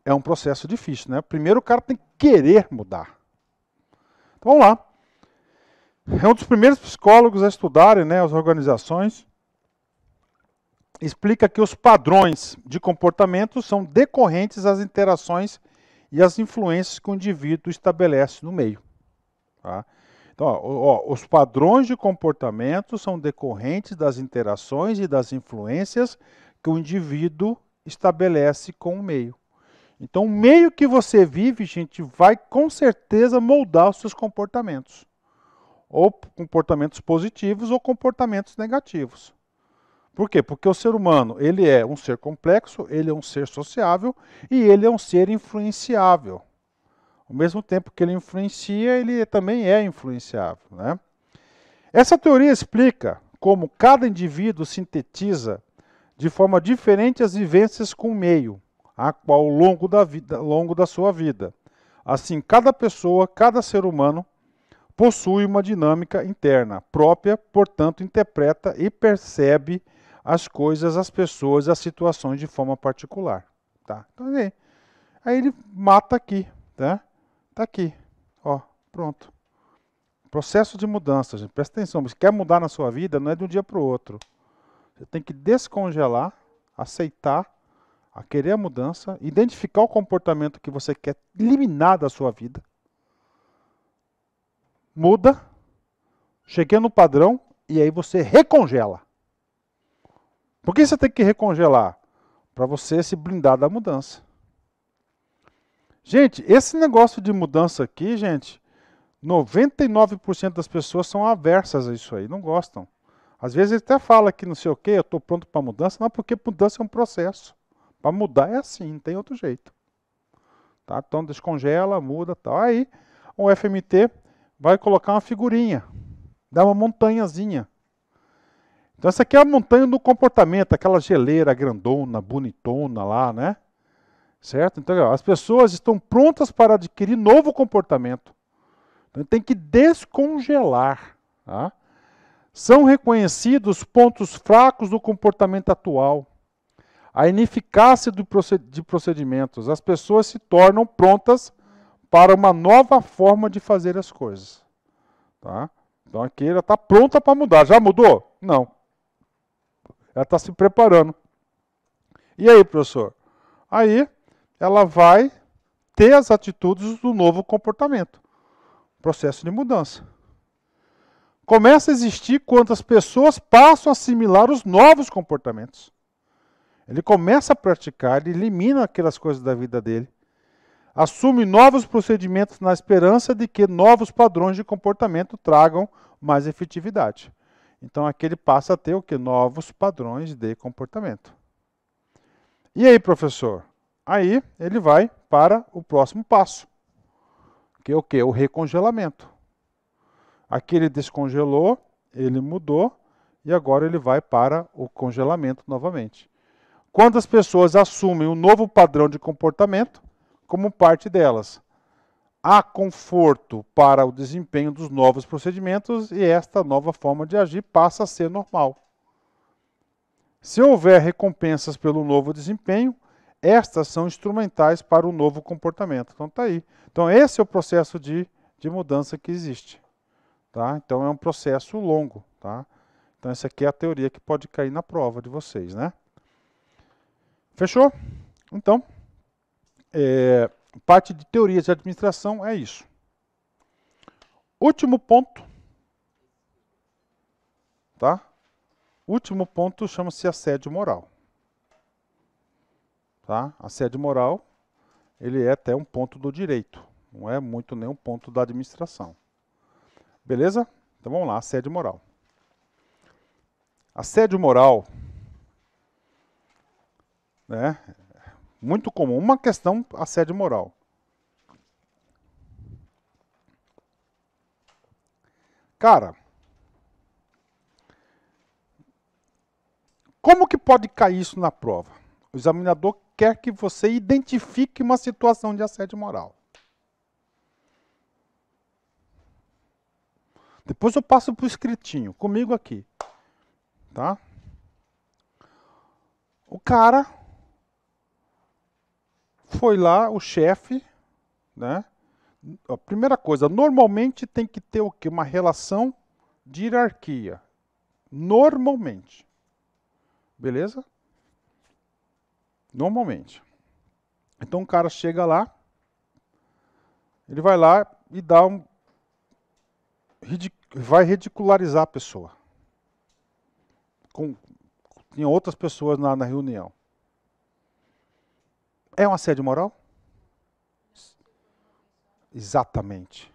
É um processo difícil, né? Primeiro o cara tem que querer mudar. Então, vamos lá. É um dos primeiros psicólogos a estudarem né, as organizações. Explica que os padrões de comportamento são decorrentes das interações e as influências que o indivíduo estabelece no meio. Tá? Então, ó, ó, os padrões de comportamento são decorrentes das interações e das influências que o indivíduo estabelece com o meio. Então, o meio que você vive, gente, vai com certeza moldar os seus comportamentos. Ou comportamentos positivos ou comportamentos negativos. Por quê? Porque o ser humano, ele é um ser complexo, ele é um ser sociável e ele é um ser influenciável. Ao mesmo tempo que ele influencia, ele também é influenciável. Né? Essa teoria explica como cada indivíduo sintetiza de forma diferente as vivências com o meio, a qual ao longo da, vida, ao longo da sua vida. Assim, cada pessoa, cada ser humano, possui uma dinâmica interna própria, portanto, interpreta e percebe as coisas, as pessoas, as situações de forma particular. Tá? Então, aí, aí ele mata aqui. Tá? Está aqui. Ó, pronto. Processo de mudança, gente. Presta atenção. Se quer mudar na sua vida, não é de um dia para o outro. Você tem que descongelar, aceitar, a querer a mudança, identificar o comportamento que você quer eliminar da sua vida. Muda. Cheguei no padrão e aí você recongela. Por que você tem que recongelar? Para você se blindar da mudança. Gente, esse negócio de mudança aqui, gente, 99% das pessoas são aversas a isso aí, não gostam. Às vezes ele até fala que não sei o que, eu estou pronto para mudança, não, porque mudança é um processo. Para mudar é assim, não tem outro jeito. Tá? Então descongela, muda tal. Aí o FMT vai colocar uma figurinha, dá uma montanhazinha. Então essa aqui é a montanha do comportamento, aquela geleira grandona, bonitona lá, né? Certo? Então, as pessoas estão prontas para adquirir novo comportamento. Então, tem que descongelar. Tá? São reconhecidos pontos fracos do comportamento atual, a ineficácia de procedimentos. As pessoas se tornam prontas para uma nova forma de fazer as coisas. Tá? Então aqui ela está pronta para mudar. Já mudou? Não. Ela está se preparando. E aí, professor? Aí ela vai ter as atitudes do novo comportamento. Processo de mudança. Começa a existir quando as pessoas passam a assimilar os novos comportamentos. Ele começa a praticar, ele elimina aquelas coisas da vida dele. Assume novos procedimentos na esperança de que novos padrões de comportamento tragam mais efetividade. Então aqui ele passa a ter o que? Novos padrões de comportamento. E aí, professor? Aí ele vai para o próximo passo, que é o que? O recongelamento. Aqui ele descongelou, ele mudou e agora ele vai para o congelamento novamente. Quando as pessoas assumem um novo padrão de comportamento como parte delas, há conforto para o desempenho dos novos procedimentos e esta nova forma de agir passa a ser normal. Se houver recompensas pelo novo desempenho, estas são instrumentais para o novo comportamento. Então tá aí. Então esse é o processo de, de mudança que existe. Tá? Então é um processo longo. Tá? Então essa aqui é a teoria que pode cair na prova de vocês. Né? Fechou? Então, é, parte de teorias de administração é isso. Último ponto. Tá? Último ponto chama-se assédio moral. Tá? Assédio moral, ele é até um ponto do direito, não é muito nem um ponto da administração. Beleza? Então vamos lá, assédio moral. Assédio moral, né? Muito comum, uma questão assédio moral. Cara, como que pode cair isso na prova? O examinador quer que você identifique uma situação de assédio moral. Depois eu passo para o escritinho, comigo aqui. Tá? O cara foi lá, o chefe, né? A primeira coisa, normalmente tem que ter o que? Uma relação de hierarquia. Normalmente. Beleza? Normalmente. Então o cara chega lá, ele vai lá e dá um. vai ridicularizar a pessoa. Com, tinha outras pessoas na, na reunião. É uma sede moral? Exatamente.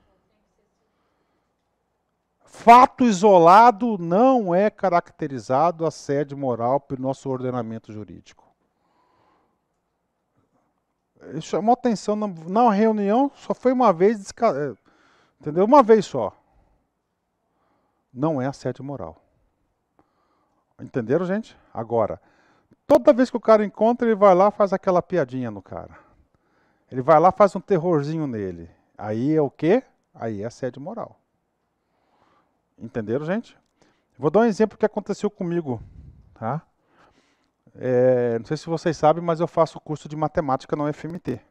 Fato isolado não é caracterizado a sede moral pelo nosso ordenamento jurídico. Isso chamou atenção na, na, reunião, só foi uma vez, é, entendeu? Uma vez só. Não é assédio moral. Entenderam, gente? Agora, toda vez que o cara encontra, ele vai lá faz aquela piadinha no cara. Ele vai lá faz um terrorzinho nele. Aí é o quê? Aí é assédio moral. Entenderam, gente? Vou dar um exemplo que aconteceu comigo, tá? É, não sei se vocês sabem, mas eu faço curso de matemática na UFMT.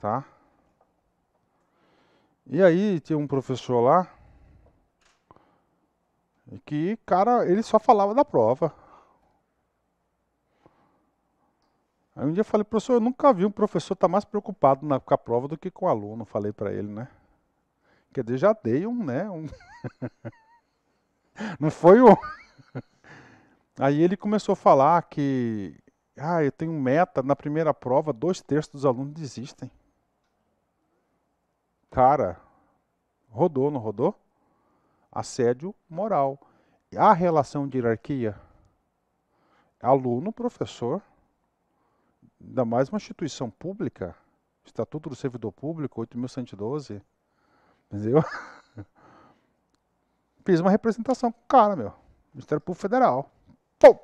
Tá? E aí tinha um professor lá que, cara, ele só falava da prova. Aí um dia eu falei, professor, eu nunca vi um professor estar tá mais preocupado na, com a prova do que com o aluno, falei para ele, né? Quer dizer, já dei um, né? Um... não foi um. Aí ele começou a falar que, ah, eu tenho meta, na primeira prova, dois terços dos alunos desistem. Cara, rodou, não rodou? Assédio moral. A relação de hierarquia? Aluno, professor, ainda mais uma instituição pública, Estatuto do Servidor Público, 8.112, entendeu? Fiz uma representação com o cara, meu, Ministério Público Federal. Pô,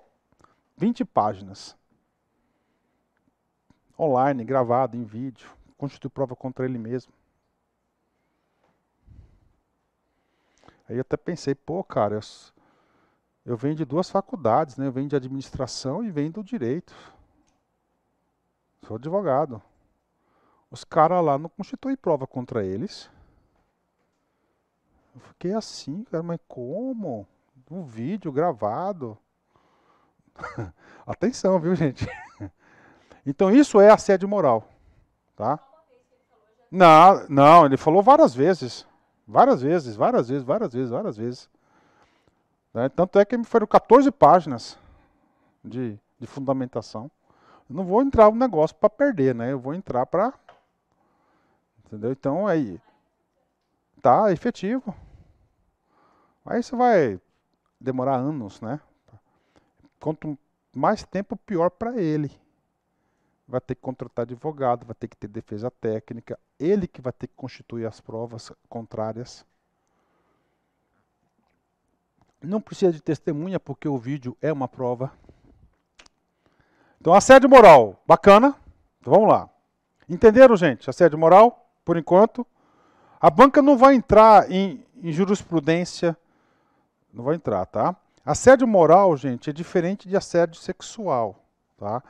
20 páginas. Online, gravado, em vídeo. Constitui prova contra ele mesmo. Aí eu até pensei, pô, cara, eu, eu venho de duas faculdades, né? Eu venho de administração e venho do direito. Sou advogado. Os caras lá não constituem prova contra eles. Eu fiquei assim, cara, mas como? Um vídeo gravado. Atenção, viu, gente? então isso é assédio moral, tá? Não, não, ele falou várias vezes. Várias vezes, várias vezes, várias vezes, várias vezes. Né? Tanto é que foram 14 páginas de, de fundamentação. Eu não vou entrar no negócio para perder, né? Eu vou entrar para. Entendeu? Então aí. Tá é efetivo. Aí isso vai demorar anos, né? quanto mais tempo, pior para ele. Vai ter que contratar advogado, vai ter que ter defesa técnica, ele que vai ter que constituir as provas contrárias. Não precisa de testemunha, porque o vídeo é uma prova. Então, assédio moral, bacana. Então, vamos lá. Entenderam, gente? Assédio moral, por enquanto. A banca não vai entrar em, em jurisprudência. Não vai entrar, tá? Assédio moral, gente, é diferente de assédio sexual, tá?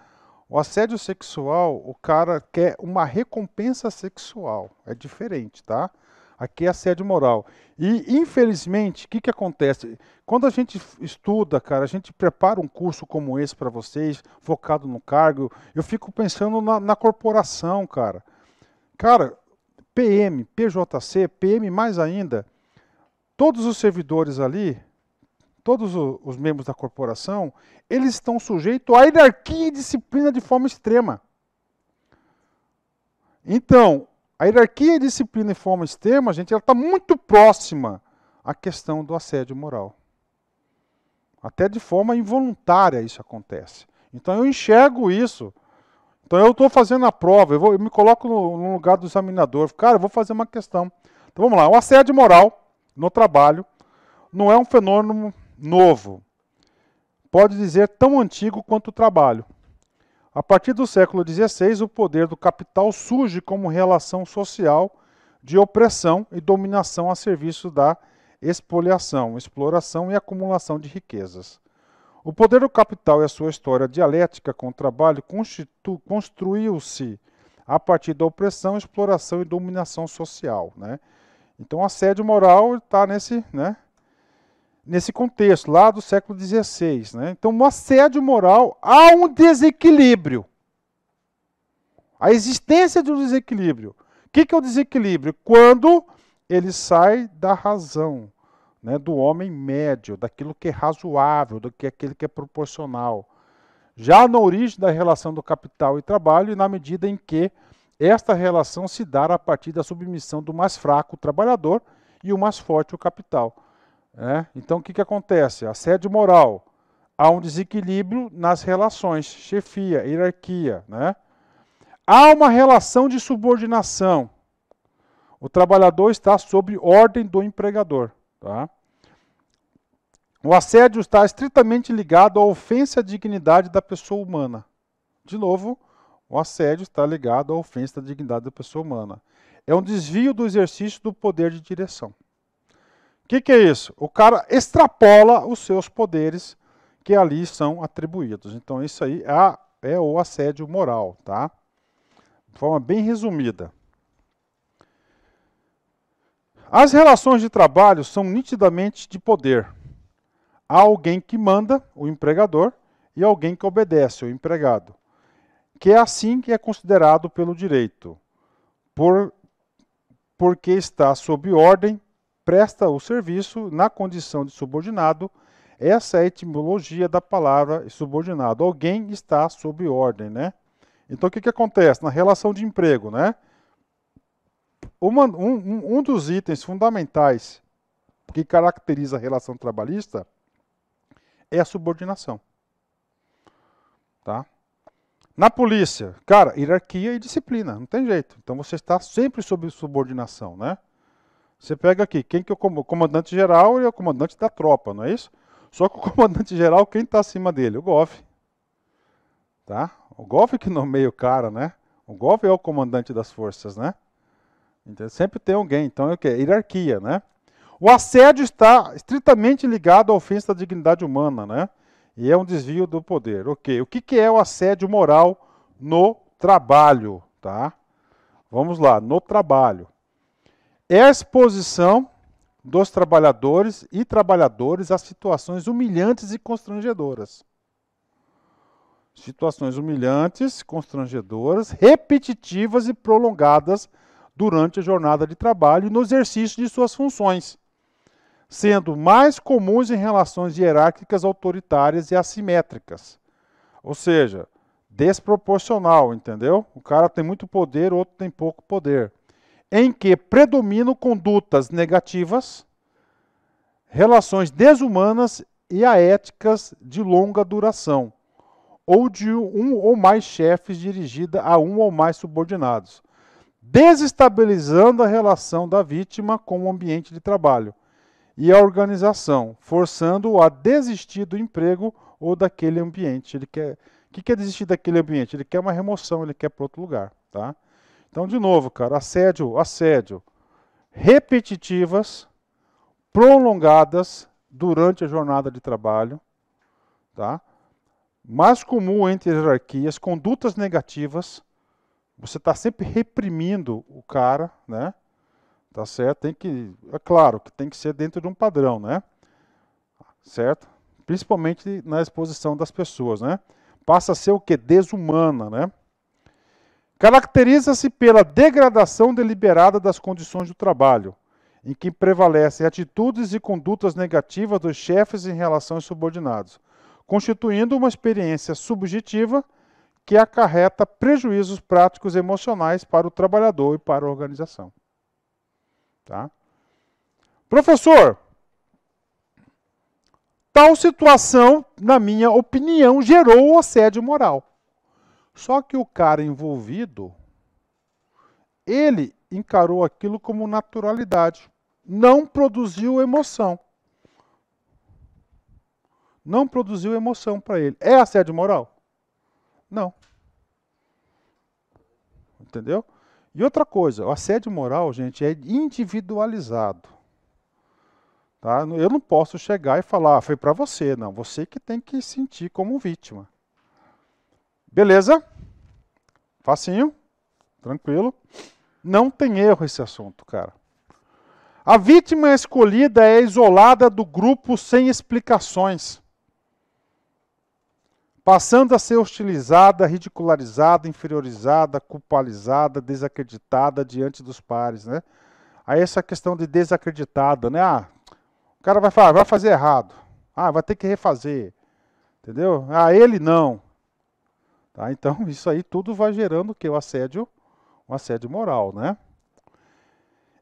O assédio sexual, o cara quer uma recompensa sexual, é diferente, tá? Aqui é assédio moral. E, infelizmente, o que, que acontece? Quando a gente estuda, cara, a gente prepara um curso como esse para vocês, focado no cargo, eu fico pensando na, na corporação, cara. Cara, PM, PJC, PM mais ainda, todos os servidores ali todos os membros da corporação, eles estão sujeitos à hierarquia e disciplina de forma extrema. Então, a hierarquia e disciplina de forma extrema, gente, ela está muito próxima à questão do assédio moral. Até de forma involuntária isso acontece. Então eu enxergo isso. Então eu estou fazendo a prova, eu, vou, eu me coloco no, no, lugar do examinador. Cara, eu vou fazer uma questão. Então vamos lá, o assédio moral no trabalho não é um fenômeno novo pode dizer tão antigo quanto o trabalho. A partir do século XVI, o poder do capital surge como relação social de opressão e dominação a serviço da expoliação, exploração e acumulação de riquezas. O poder do capital e a sua história dialética com o trabalho construiu-se a partir da opressão, exploração e dominação social. Né? Então, assédio moral está nesse, né, nesse contexto, lá do século XVI. Né? Então, no assédio moral há um desequilíbrio. A existência de um desequilíbrio. O que, que é o desequilíbrio? Quando ele sai da razão, né, do homem médio, daquilo que é razoável, daquilo é que é proporcional. Já na origem da relação do capital e trabalho, e na medida em que esta relação se dá a partir da submissão do mais fraco, o trabalhador, e o mais forte, o capital. Né? Então, o que, que acontece? Assédio moral. Há um desequilíbrio nas relações, chefia, hierarquia. Né? Há uma relação de subordinação. O trabalhador está sob ordem do empregador. Tá? O assédio está estritamente ligado à ofensa à dignidade da pessoa humana. De novo, o assédio está ligado à ofensa à dignidade da pessoa humana. É um desvio do exercício do poder de direção que, que é isso? O cara extrapola os seus poderes que ali são atribuídos. Então, isso aí é, é o assédio moral, tá? De forma bem resumida. As relações de trabalho são nitidamente de poder. Há alguém que manda, o empregador, e alguém que obedece, o empregado. Que é assim que é considerado pelo direito, por, porque está sob ordem presta o serviço na condição de subordinado. Essa é a etimologia da palavra subordinado. Alguém está sob ordem, né? Então, o que, que acontece na relação de emprego, né? Uma, um, um dos itens fundamentais que caracteriza a relação trabalhista é a subordinação. Tá? Na polícia, cara, hierarquia e disciplina, não tem jeito. Então você está sempre sob subordinação, né? Você pega aqui, quem que é o comandante geral e é o comandante da tropa, não é isso? Só que o comandante geral, quem está acima dele? O Goff. Tá? O Goff que nomeia o cara, né? O Goff é o comandante das forças, né? Então, sempre tem alguém. Então é o que? Hierarquia, né? O assédio está estritamente ligado à ofensa da dignidade humana, né? E é um desvio do poder. Ok. O que, que é o assédio moral no trabalho, tá? Vamos lá, no trabalho exposição dos trabalhadores e trabalhadoras a situações humilhantes e constrangedoras. Situações humilhantes, constrangedoras, repetitivas e prolongadas durante a jornada de trabalho e no exercício de suas funções, sendo mais comuns em relações hierárquicas autoritárias e assimétricas. Ou seja, desproporcional, entendeu? O cara tem muito poder, o outro tem pouco poder em que predominam condutas negativas, relações desumanas e aéticas de longa duração, ou de um ou mais chefes dirigida a um ou mais subordinados, desestabilizando a relação da vítima com o ambiente de trabalho e a organização, forçando-o a desistir do emprego ou daquele ambiente. Ele quer, que quer desistir daquele ambiente? Ele quer uma remoção, ele quer para outro lugar, tá? Então, de novo, cara, assédio, assédio. Repetitivas, prolongadas durante a jornada de trabalho, tá? Mais comum entre hierarquias, condutas negativas. Você está sempre reprimindo o cara, né? Tá certo? Tem que, é claro, que tem que ser dentro de um padrão, né? Certo? Principalmente na exposição das pessoas, né? Passa a ser o que desumana, né? Caracteriza-se pela degradação deliberada das condições do trabalho, em que prevalecem atitudes e condutas negativas dos chefes em relação aos subordinados, constituindo uma experiência subjetiva que acarreta prejuízos práticos e emocionais para o trabalhador e para a organização. Tá? Professor, tal situação, na minha opinião, gerou o assédio moral. Só que o cara envolvido, ele encarou aquilo como naturalidade, não produziu emoção. Não produziu emoção para ele. É assédio moral? Não. Entendeu? E outra coisa, o assédio moral, gente, é individualizado. Tá? Eu não posso chegar e falar, ah, foi para você, não. Você que tem que sentir como vítima. Beleza? Facinho, tranquilo. Não tem erro esse assunto, cara. A vítima escolhida é isolada do grupo sem explicações, passando a ser hostilizada, ridicularizada, inferiorizada, culpabilizada, desacreditada diante dos pares, né? Aí essa questão de desacreditada, né? Ah, o cara vai falar, ah, vai fazer errado. Ah, vai ter que refazer. Entendeu? Ah, ele não. Tá? Então, isso aí tudo vai gerando que o assédio, o assédio moral, né?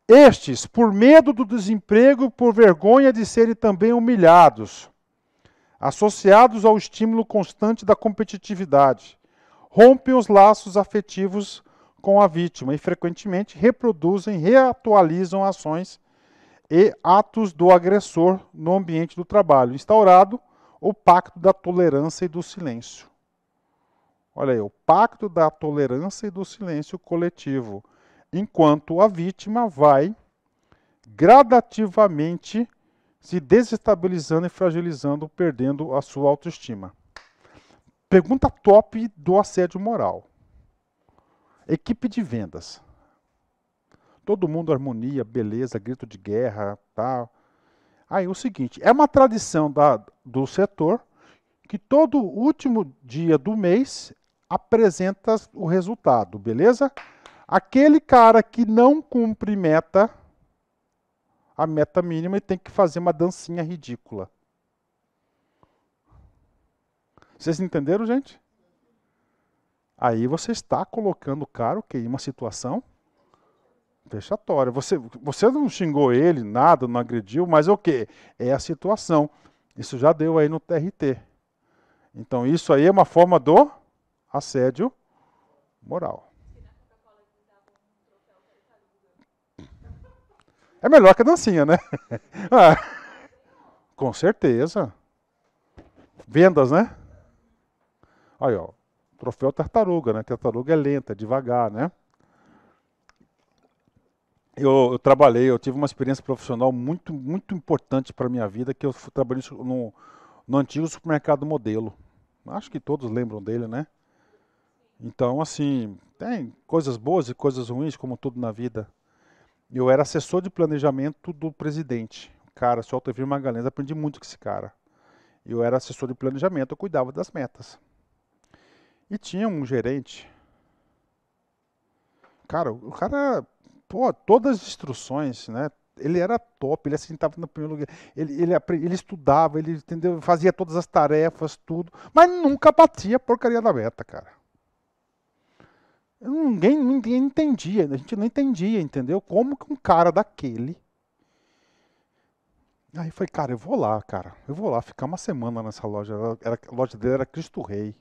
Estes, por medo do desemprego, por vergonha de serem também humilhados, associados ao estímulo constante da competitividade, rompem os laços afetivos com a vítima e frequentemente reproduzem, reatualizam ações e atos do agressor no ambiente do trabalho, instaurado o pacto da tolerância e do silêncio. Olha aí, o pacto da tolerância e do silêncio coletivo, enquanto a vítima vai gradativamente se desestabilizando e fragilizando, perdendo a sua autoestima. Pergunta top do assédio moral. Equipe de vendas. Todo mundo harmonia, beleza, grito de guerra, tal. Aí o seguinte, é uma tradição da, do setor que todo último dia do mês apresenta o resultado, beleza? Aquele cara que não cumpre meta, a meta mínima, e tem que fazer uma dancinha ridícula. Vocês entenderam, gente? Aí você está colocando o cara okay, em uma situação vexatória. Você, você não xingou ele, nada, não agrediu, mas o okay, que? É a situação. Isso já deu aí no TRT. Então isso aí é uma forma do assédio moral. É melhor que a dancinha, né? Ah, com certeza. Vendas, né? Aí, ó. Troféu tartaruga, né? Tartaruga é lenta, é devagar, né? Eu, eu, trabalhei, eu tive uma experiência profissional muito, muito importante para a minha vida, que eu trabalhei no, no antigo supermercado modelo. Acho que todos lembram dele, né? Então, assim, tem coisas boas e coisas ruins, como tudo na vida. Eu era assessor de planejamento do presidente. Cara, só uma galera, aprendi muito com esse cara. Eu era assessor de planejamento, eu cuidava das metas. E tinha um gerente. Cara, o cara, pô, todas as instruções, né? Ele era top, ele assim no primeiro lugar. Ele, ele, ele estudava, ele entendeu, fazia todas as tarefas, tudo, mas nunca batia a porcaria da meta, cara. Ninguém, ninguém entendia, a gente não entendia, entendeu? Como que um cara daquele. Aí foi cara, eu vou lá, cara. Eu vou lá ficar uma semana nessa loja. Era, a loja dele era Cristo Rei.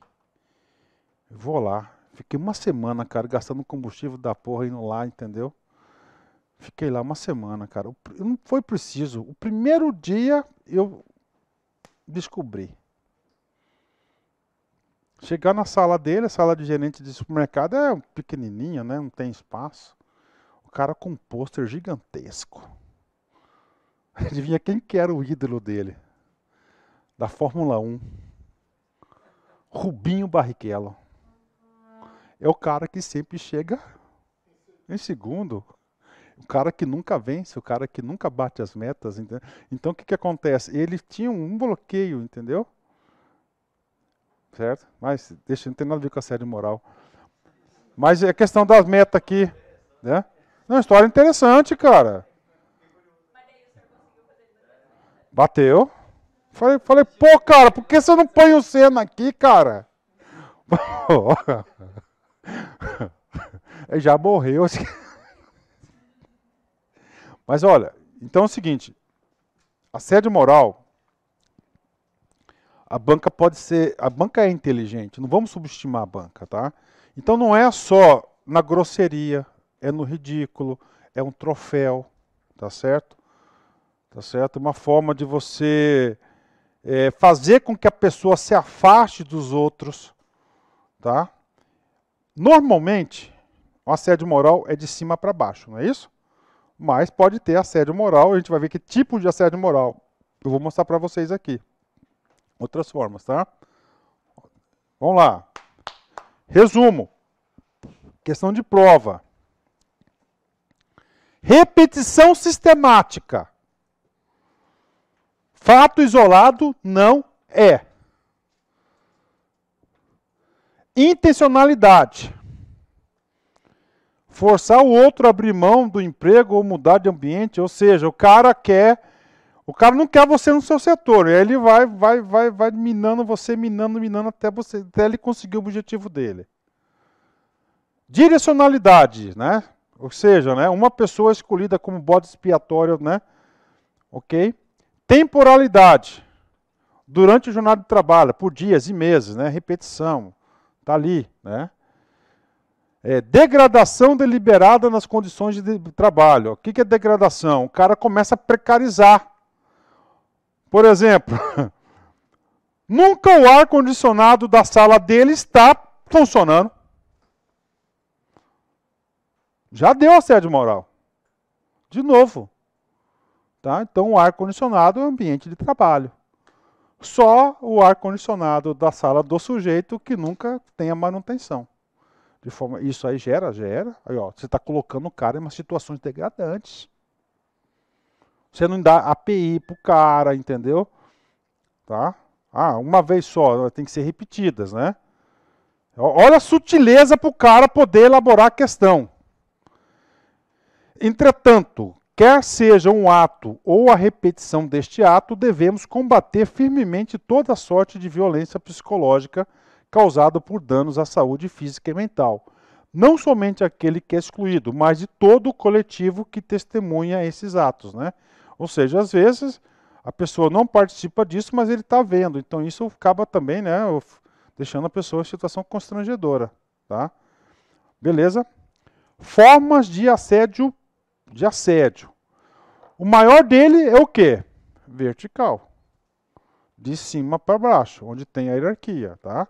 Eu vou lá. Fiquei uma semana, cara, gastando combustível da porra indo lá, entendeu? Fiquei lá uma semana, cara. Não foi preciso. O primeiro dia eu descobri. Chegar na sala dele, a sala de gerente de supermercado é pequenininha, né? Não tem espaço. O cara com um pôster gigantesco. Adivinha quem que era o ídolo dele? Da Fórmula 1. Rubinho Barrichello. É o cara que sempre chega em segundo. O cara que nunca vence, o cara que nunca bate as metas. Entendeu? Então o que, que acontece? Ele tinha um bloqueio, entendeu? certo? Mas deixa, não tem nada a ver com a série moral. Mas é questão das metas aqui, né? Não, é história interessante, cara. Bateu. Falei, falei, pô, cara, por que você não põe o Senna aqui, cara? Ele já morreu. Assim. Mas olha, então é o seguinte: a sede moral a banca pode ser. A banca é inteligente, não vamos subestimar a banca, tá? Então não é só na grosseria, é no ridículo, é um troféu, tá certo? Tá certo? É uma forma de você é, fazer com que a pessoa se afaste dos outros, tá? Normalmente, o assédio moral é de cima para baixo, não é isso? Mas pode ter assédio moral, a gente vai ver que tipo de assédio moral. Eu vou mostrar para vocês aqui outras formas, tá? Vamos lá. Resumo. Questão de prova. Repetição sistemática. Fato isolado não é. Intencionalidade. Forçar o outro a abrir mão do emprego ou mudar de ambiente, ou seja, o cara quer o cara não quer você no seu setor. E aí ele vai, vai, vai, vai minando você, minando, minando até você, até ele conseguir o objetivo dele. Direcionalidade, né? Ou seja, né, uma pessoa escolhida como bode expiatório, né? OK? Temporalidade. Durante o jornada de trabalho, por dias e meses, né? Repetição. Tá ali, né? É, degradação deliberada nas condições de trabalho. O que, que é degradação? O cara começa a precarizar por exemplo, nunca o ar-condicionado da sala dele está funcionando. Já deu assédio moral. De novo. Tá? Então, o ar-condicionado é um ambiente de trabalho. Só o ar-condicionado da sala do sujeito que nunca tem a manutenção. De forma, isso aí gera, gera. Aí, ó, você está colocando o cara em umas situações degradantes. Você não dá API pro cara, entendeu? Tá? Ah, uma vez só, tem que ser repetidas, né? Olha a sutileza para o cara poder elaborar a questão. Entretanto, quer seja um ato ou a repetição deste ato, devemos combater firmemente toda sorte de violência psicológica causada por danos à saúde física e mental, não somente aquele que é excluído, mas de todo o coletivo que testemunha esses atos, né? Ou seja, às vezes a pessoa não participa disso, mas ele está vendo. Então isso acaba também, né, deixando a pessoa em situação constrangedora, tá? Beleza? Formas de assédio, de assédio. O maior dele é o quê? Vertical. De cima para baixo, onde tem a hierarquia, tá?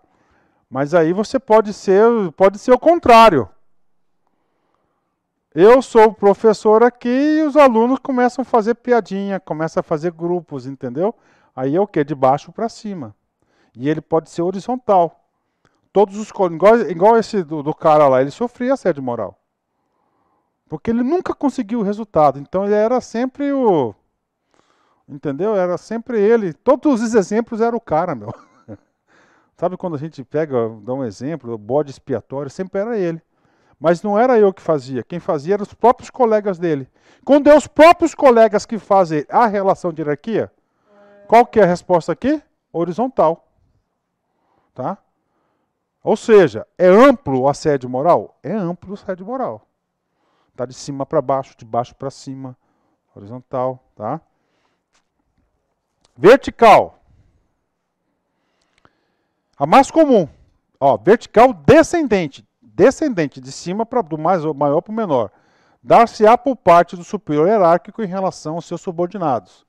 Mas aí você pode ser, pode ser o contrário eu sou o professor aqui e os alunos começam a fazer piadinha, começam a fazer grupos, entendeu? Aí é o que? De baixo para cima. E ele pode ser horizontal. Todos os igual, igual esse do, do cara lá, ele sofria assédio moral. Porque ele nunca conseguiu o resultado. Então ele era sempre o. Entendeu? Era sempre ele. Todos os exemplos era o cara, meu. Sabe quando a gente pega, dá um exemplo, o bode expiatório, sempre era ele. Mas não era eu que fazia, quem fazia eram os próprios colegas dele. Quando é os próprios colegas que fazem a relação de hierarquia, qual que é a resposta aqui? Horizontal. Tá? Ou seja, é amplo o assédio moral? É amplo o assédio moral. Tá de cima para baixo, de baixo para cima, horizontal, tá? Vertical. A mais comum, ó, vertical descendente descendente de cima para do mais, maior para o menor, dar-se-á por parte do superior hierárquico em relação aos seus subordinados,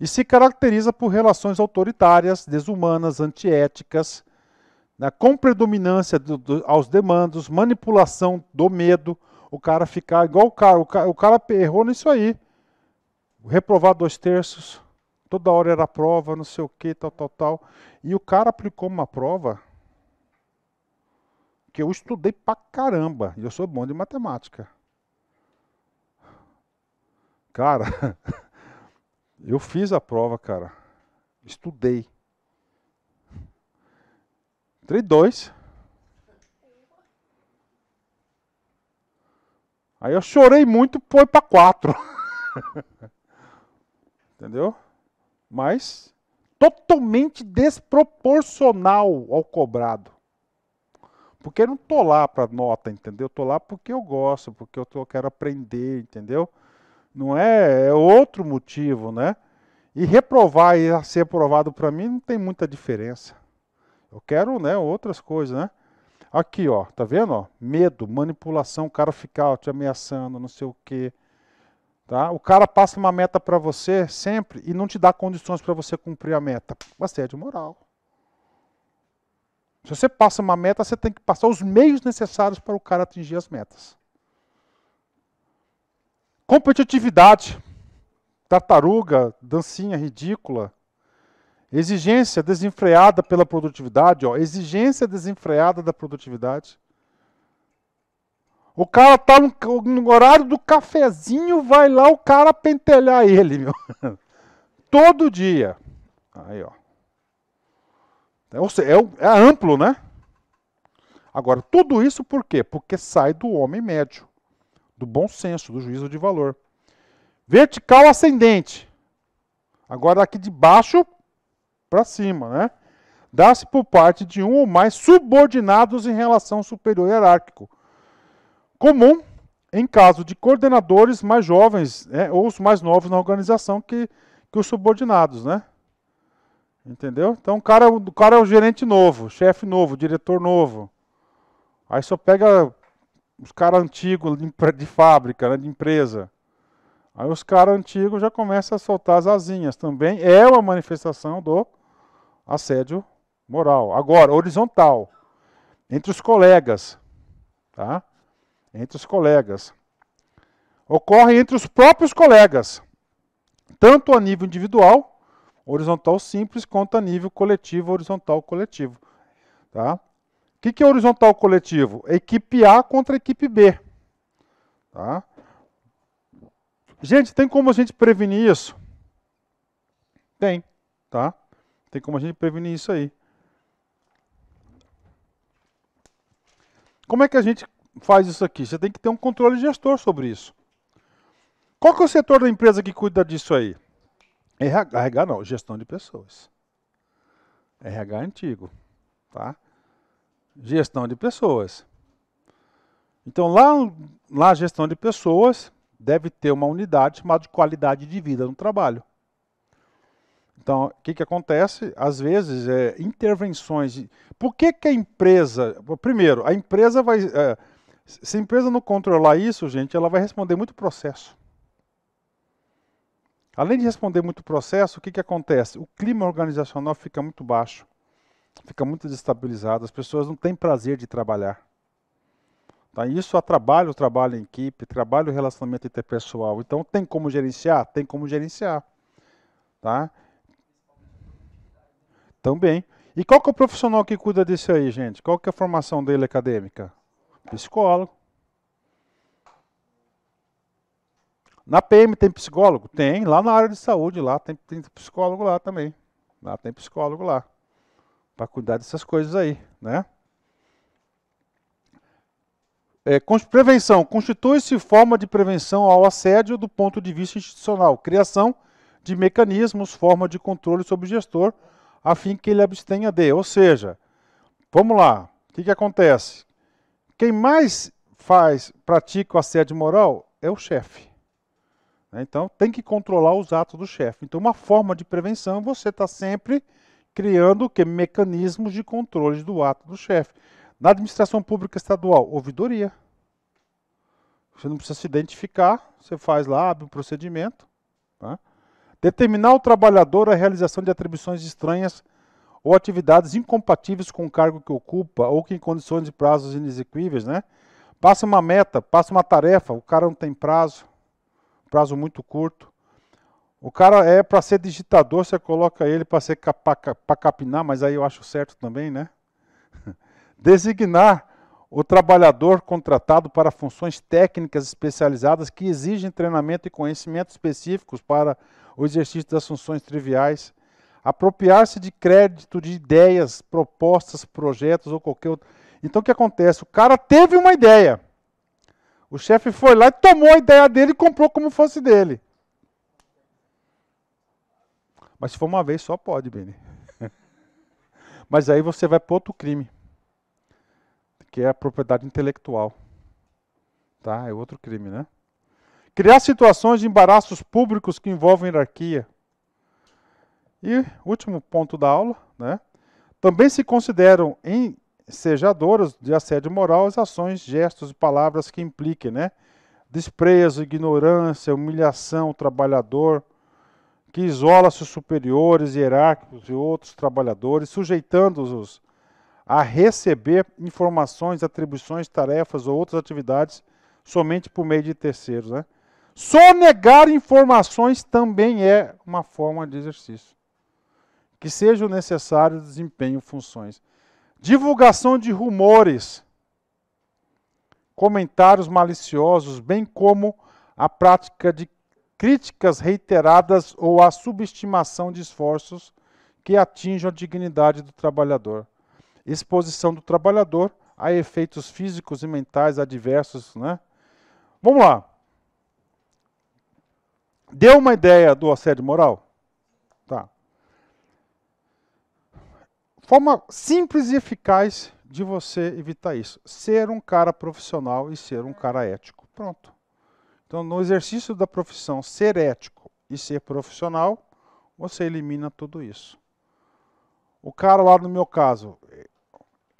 e se caracteriza por relações autoritárias, desumanas, antiéticas, né, com predominância do, do, aos demandos, manipulação do medo, o cara ficar igual o cara, o cara, o cara errou nisso aí, reprovar dois terços, toda hora era prova, não sei o que, tal, tal, tal, e o cara aplicou uma prova que eu estudei pra caramba e eu sou bom de matemática. Cara, eu fiz a prova, cara. Estudei. Entrei dois. Aí eu chorei muito, foi para quatro. Entendeu? Mas totalmente desproporcional ao cobrado. Porque eu não tô lá para nota, entendeu? Eu tô lá porque eu gosto, porque eu, tô, eu quero aprender, entendeu? Não é, é outro motivo, né? E reprovar e ser aprovado para mim não tem muita diferença. Eu quero, né, outras coisas, né? Aqui, ó, tá vendo, ó? Medo, manipulação, o cara ficar te ameaçando, não sei o quê. Tá? O cara passa uma meta para você sempre e não te dá condições para você cumprir a meta. Assédio moral. Se você passa uma meta, você tem que passar os meios necessários para o cara atingir as metas. Competitividade, tartaruga, dancinha ridícula, exigência desenfreada pela produtividade, ó, exigência desenfreada da produtividade. O cara tá no, no, horário do cafezinho, vai lá o cara pentelhar ele, meu. Todo dia. Aí, ó. É, ou seja, é, é amplo, né? Agora, tudo isso por quê? Porque sai do homem médio, do bom senso, do juízo de valor. Vertical ascendente. Agora, aqui de baixo para cima, né? Dá-se por parte de um ou mais subordinados em relação superior hierárquico. Comum em caso de coordenadores mais jovens né, ou os mais novos na organização que, que os subordinados, né? Entendeu? Então o cara, é o cara é o gerente novo, chefe novo, diretor novo. Aí só pega os caras antigos de, de fábrica, né, de empresa. Aí os caras antigos já começam a soltar as asinhas também. É uma manifestação do assédio moral. Agora, horizontal. Entre os colegas. Tá? Entre os colegas. Ocorre entre os próprios colegas. Tanto a nível individual horizontal simples conta nível coletivo horizontal coletivo. Tá? O que, que é horizontal coletivo? equipe A contra equipe B. Tá? Gente, tem como a gente prevenir isso? Tem, tá? Tem como a gente prevenir isso aí. Como é que a gente faz isso aqui? Você tem que ter um controle gestor sobre isso. Qual que é o setor da empresa que cuida disso aí? RH não, gestão de pessoas. RH é antigo, tá? Gestão de pessoas. Então lá na gestão de pessoas deve ter uma unidade chamada de qualidade de vida no trabalho. Então, o que, que acontece? Às vezes, é, intervenções. De... Por que, que a empresa. Primeiro, a empresa vai. É, se a empresa não controlar isso, gente, ela vai responder muito processo. Além de responder muito o processo, o que, que acontece? O clima organizacional fica muito baixo, fica muito desestabilizado, as pessoas não têm prazer de trabalhar. Tá? Isso atrapalha o trabalho em equipe, trabalha o relacionamento interpessoal. Então, tem como gerenciar? Tem como gerenciar. Tá? Também. E qual que é o profissional que cuida disso aí, gente? Qual que é a formação dele acadêmica? Psicólogo. Na PM tem psicólogo? Tem, lá na área de saúde, lá tem, tem psicólogo lá também. Lá tem psicólogo lá. Para cuidar dessas coisas aí, né? É, prevenção. Constitui-se forma de prevenção ao assédio do ponto de vista institucional. Criação de mecanismos, forma de controle sobre o gestor, a fim que ele abstenha de. Ou seja, vamos lá. O que, que acontece? Quem mais faz, pratica o assédio moral é o chefe. Né? Então, tem que controlar os atos do chefe. Então, uma forma de prevenção você está sempre criando que, mecanismos de controle do ato do chefe. Na administração pública estadual, ouvidoria. Você não precisa se identificar, você faz lá, abre um procedimento. Tá? Determinar ao trabalhador a realização de atribuições estranhas ou atividades incompatíveis com o cargo que ocupa ou que em condições de prazos inexequíveis, né? Passa uma meta, passa uma tarefa, o cara não tem prazo prazo muito curto. O cara é para ser digitador, você coloca ele para ser para capinar, mas aí eu acho certo também, né? Designar o trabalhador contratado para funções técnicas especializadas que exigem treinamento e conhecimento específicos para o exercício das funções triviais. Apropriar-se de crédito de ideias, propostas, projetos ou qualquer outro. Então o que acontece? O cara teve uma ideia. O chefe foi lá e tomou a ideia dele e comprou como fosse dele. Mas se for uma vez só pode, Beni. Mas aí você vai para outro crime, que é a propriedade intelectual. Tá? É outro crime, né? Criar situações de embaraços públicos que envolvem hierarquia. E último ponto da aula, né? Também se consideram em seja adoras de assédio moral as ações, gestos e palavras que impliquem, né? Desprezo, ignorância, humilhação ao trabalhador, que isola seus superiores hierárquicos e outros trabalhadores, sujeitando-os a receber informações, atribuições, tarefas ou outras atividades somente por meio de terceiros, né? negar informações também é uma forma de exercício. Que seja o necessário desempenho funções divulgação de rumores, comentários maliciosos, bem como a prática de críticas reiteradas ou a subestimação de esforços que atinjam a dignidade do trabalhador, exposição do trabalhador a efeitos físicos e mentais adversos, né? Vamos lá. Deu uma ideia do assédio moral? Forma simples e eficaz de você evitar isso. Ser um cara profissional e ser um cara ético. Pronto. Então, no exercício da profissão, ser ético e ser profissional, você elimina tudo isso. O cara lá, no meu caso,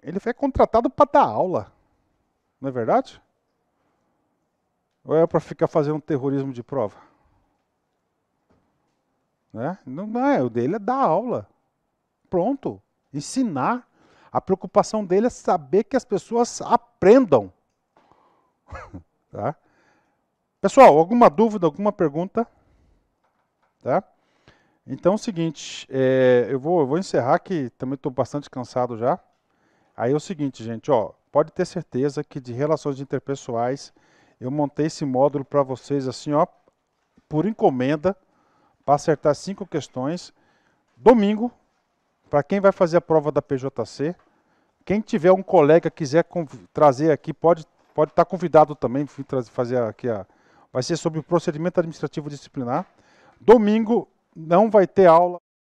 ele foi é contratado para dar aula. Não é verdade? Ou é para ficar fazendo terrorismo de prova? Né? Não, não é, o dele é dar aula. Pronto ensinar. A preocupação dele é saber que as pessoas aprendam. tá? Pessoal, alguma dúvida, alguma pergunta? Tá? Então é o seguinte, é, eu, vou, eu vou encerrar que também estou bastante cansado já. Aí é o seguinte, gente, ó, pode ter certeza que de relações interpessoais eu montei esse módulo para vocês assim, ó, por encomenda, para acertar cinco questões. Domingo, para quem vai fazer a prova da PJC. Quem tiver um colega quiser trazer aqui, pode pode estar tá convidado também fazer aqui a vai ser sobre o procedimento administrativo disciplinar. Domingo não vai ter aula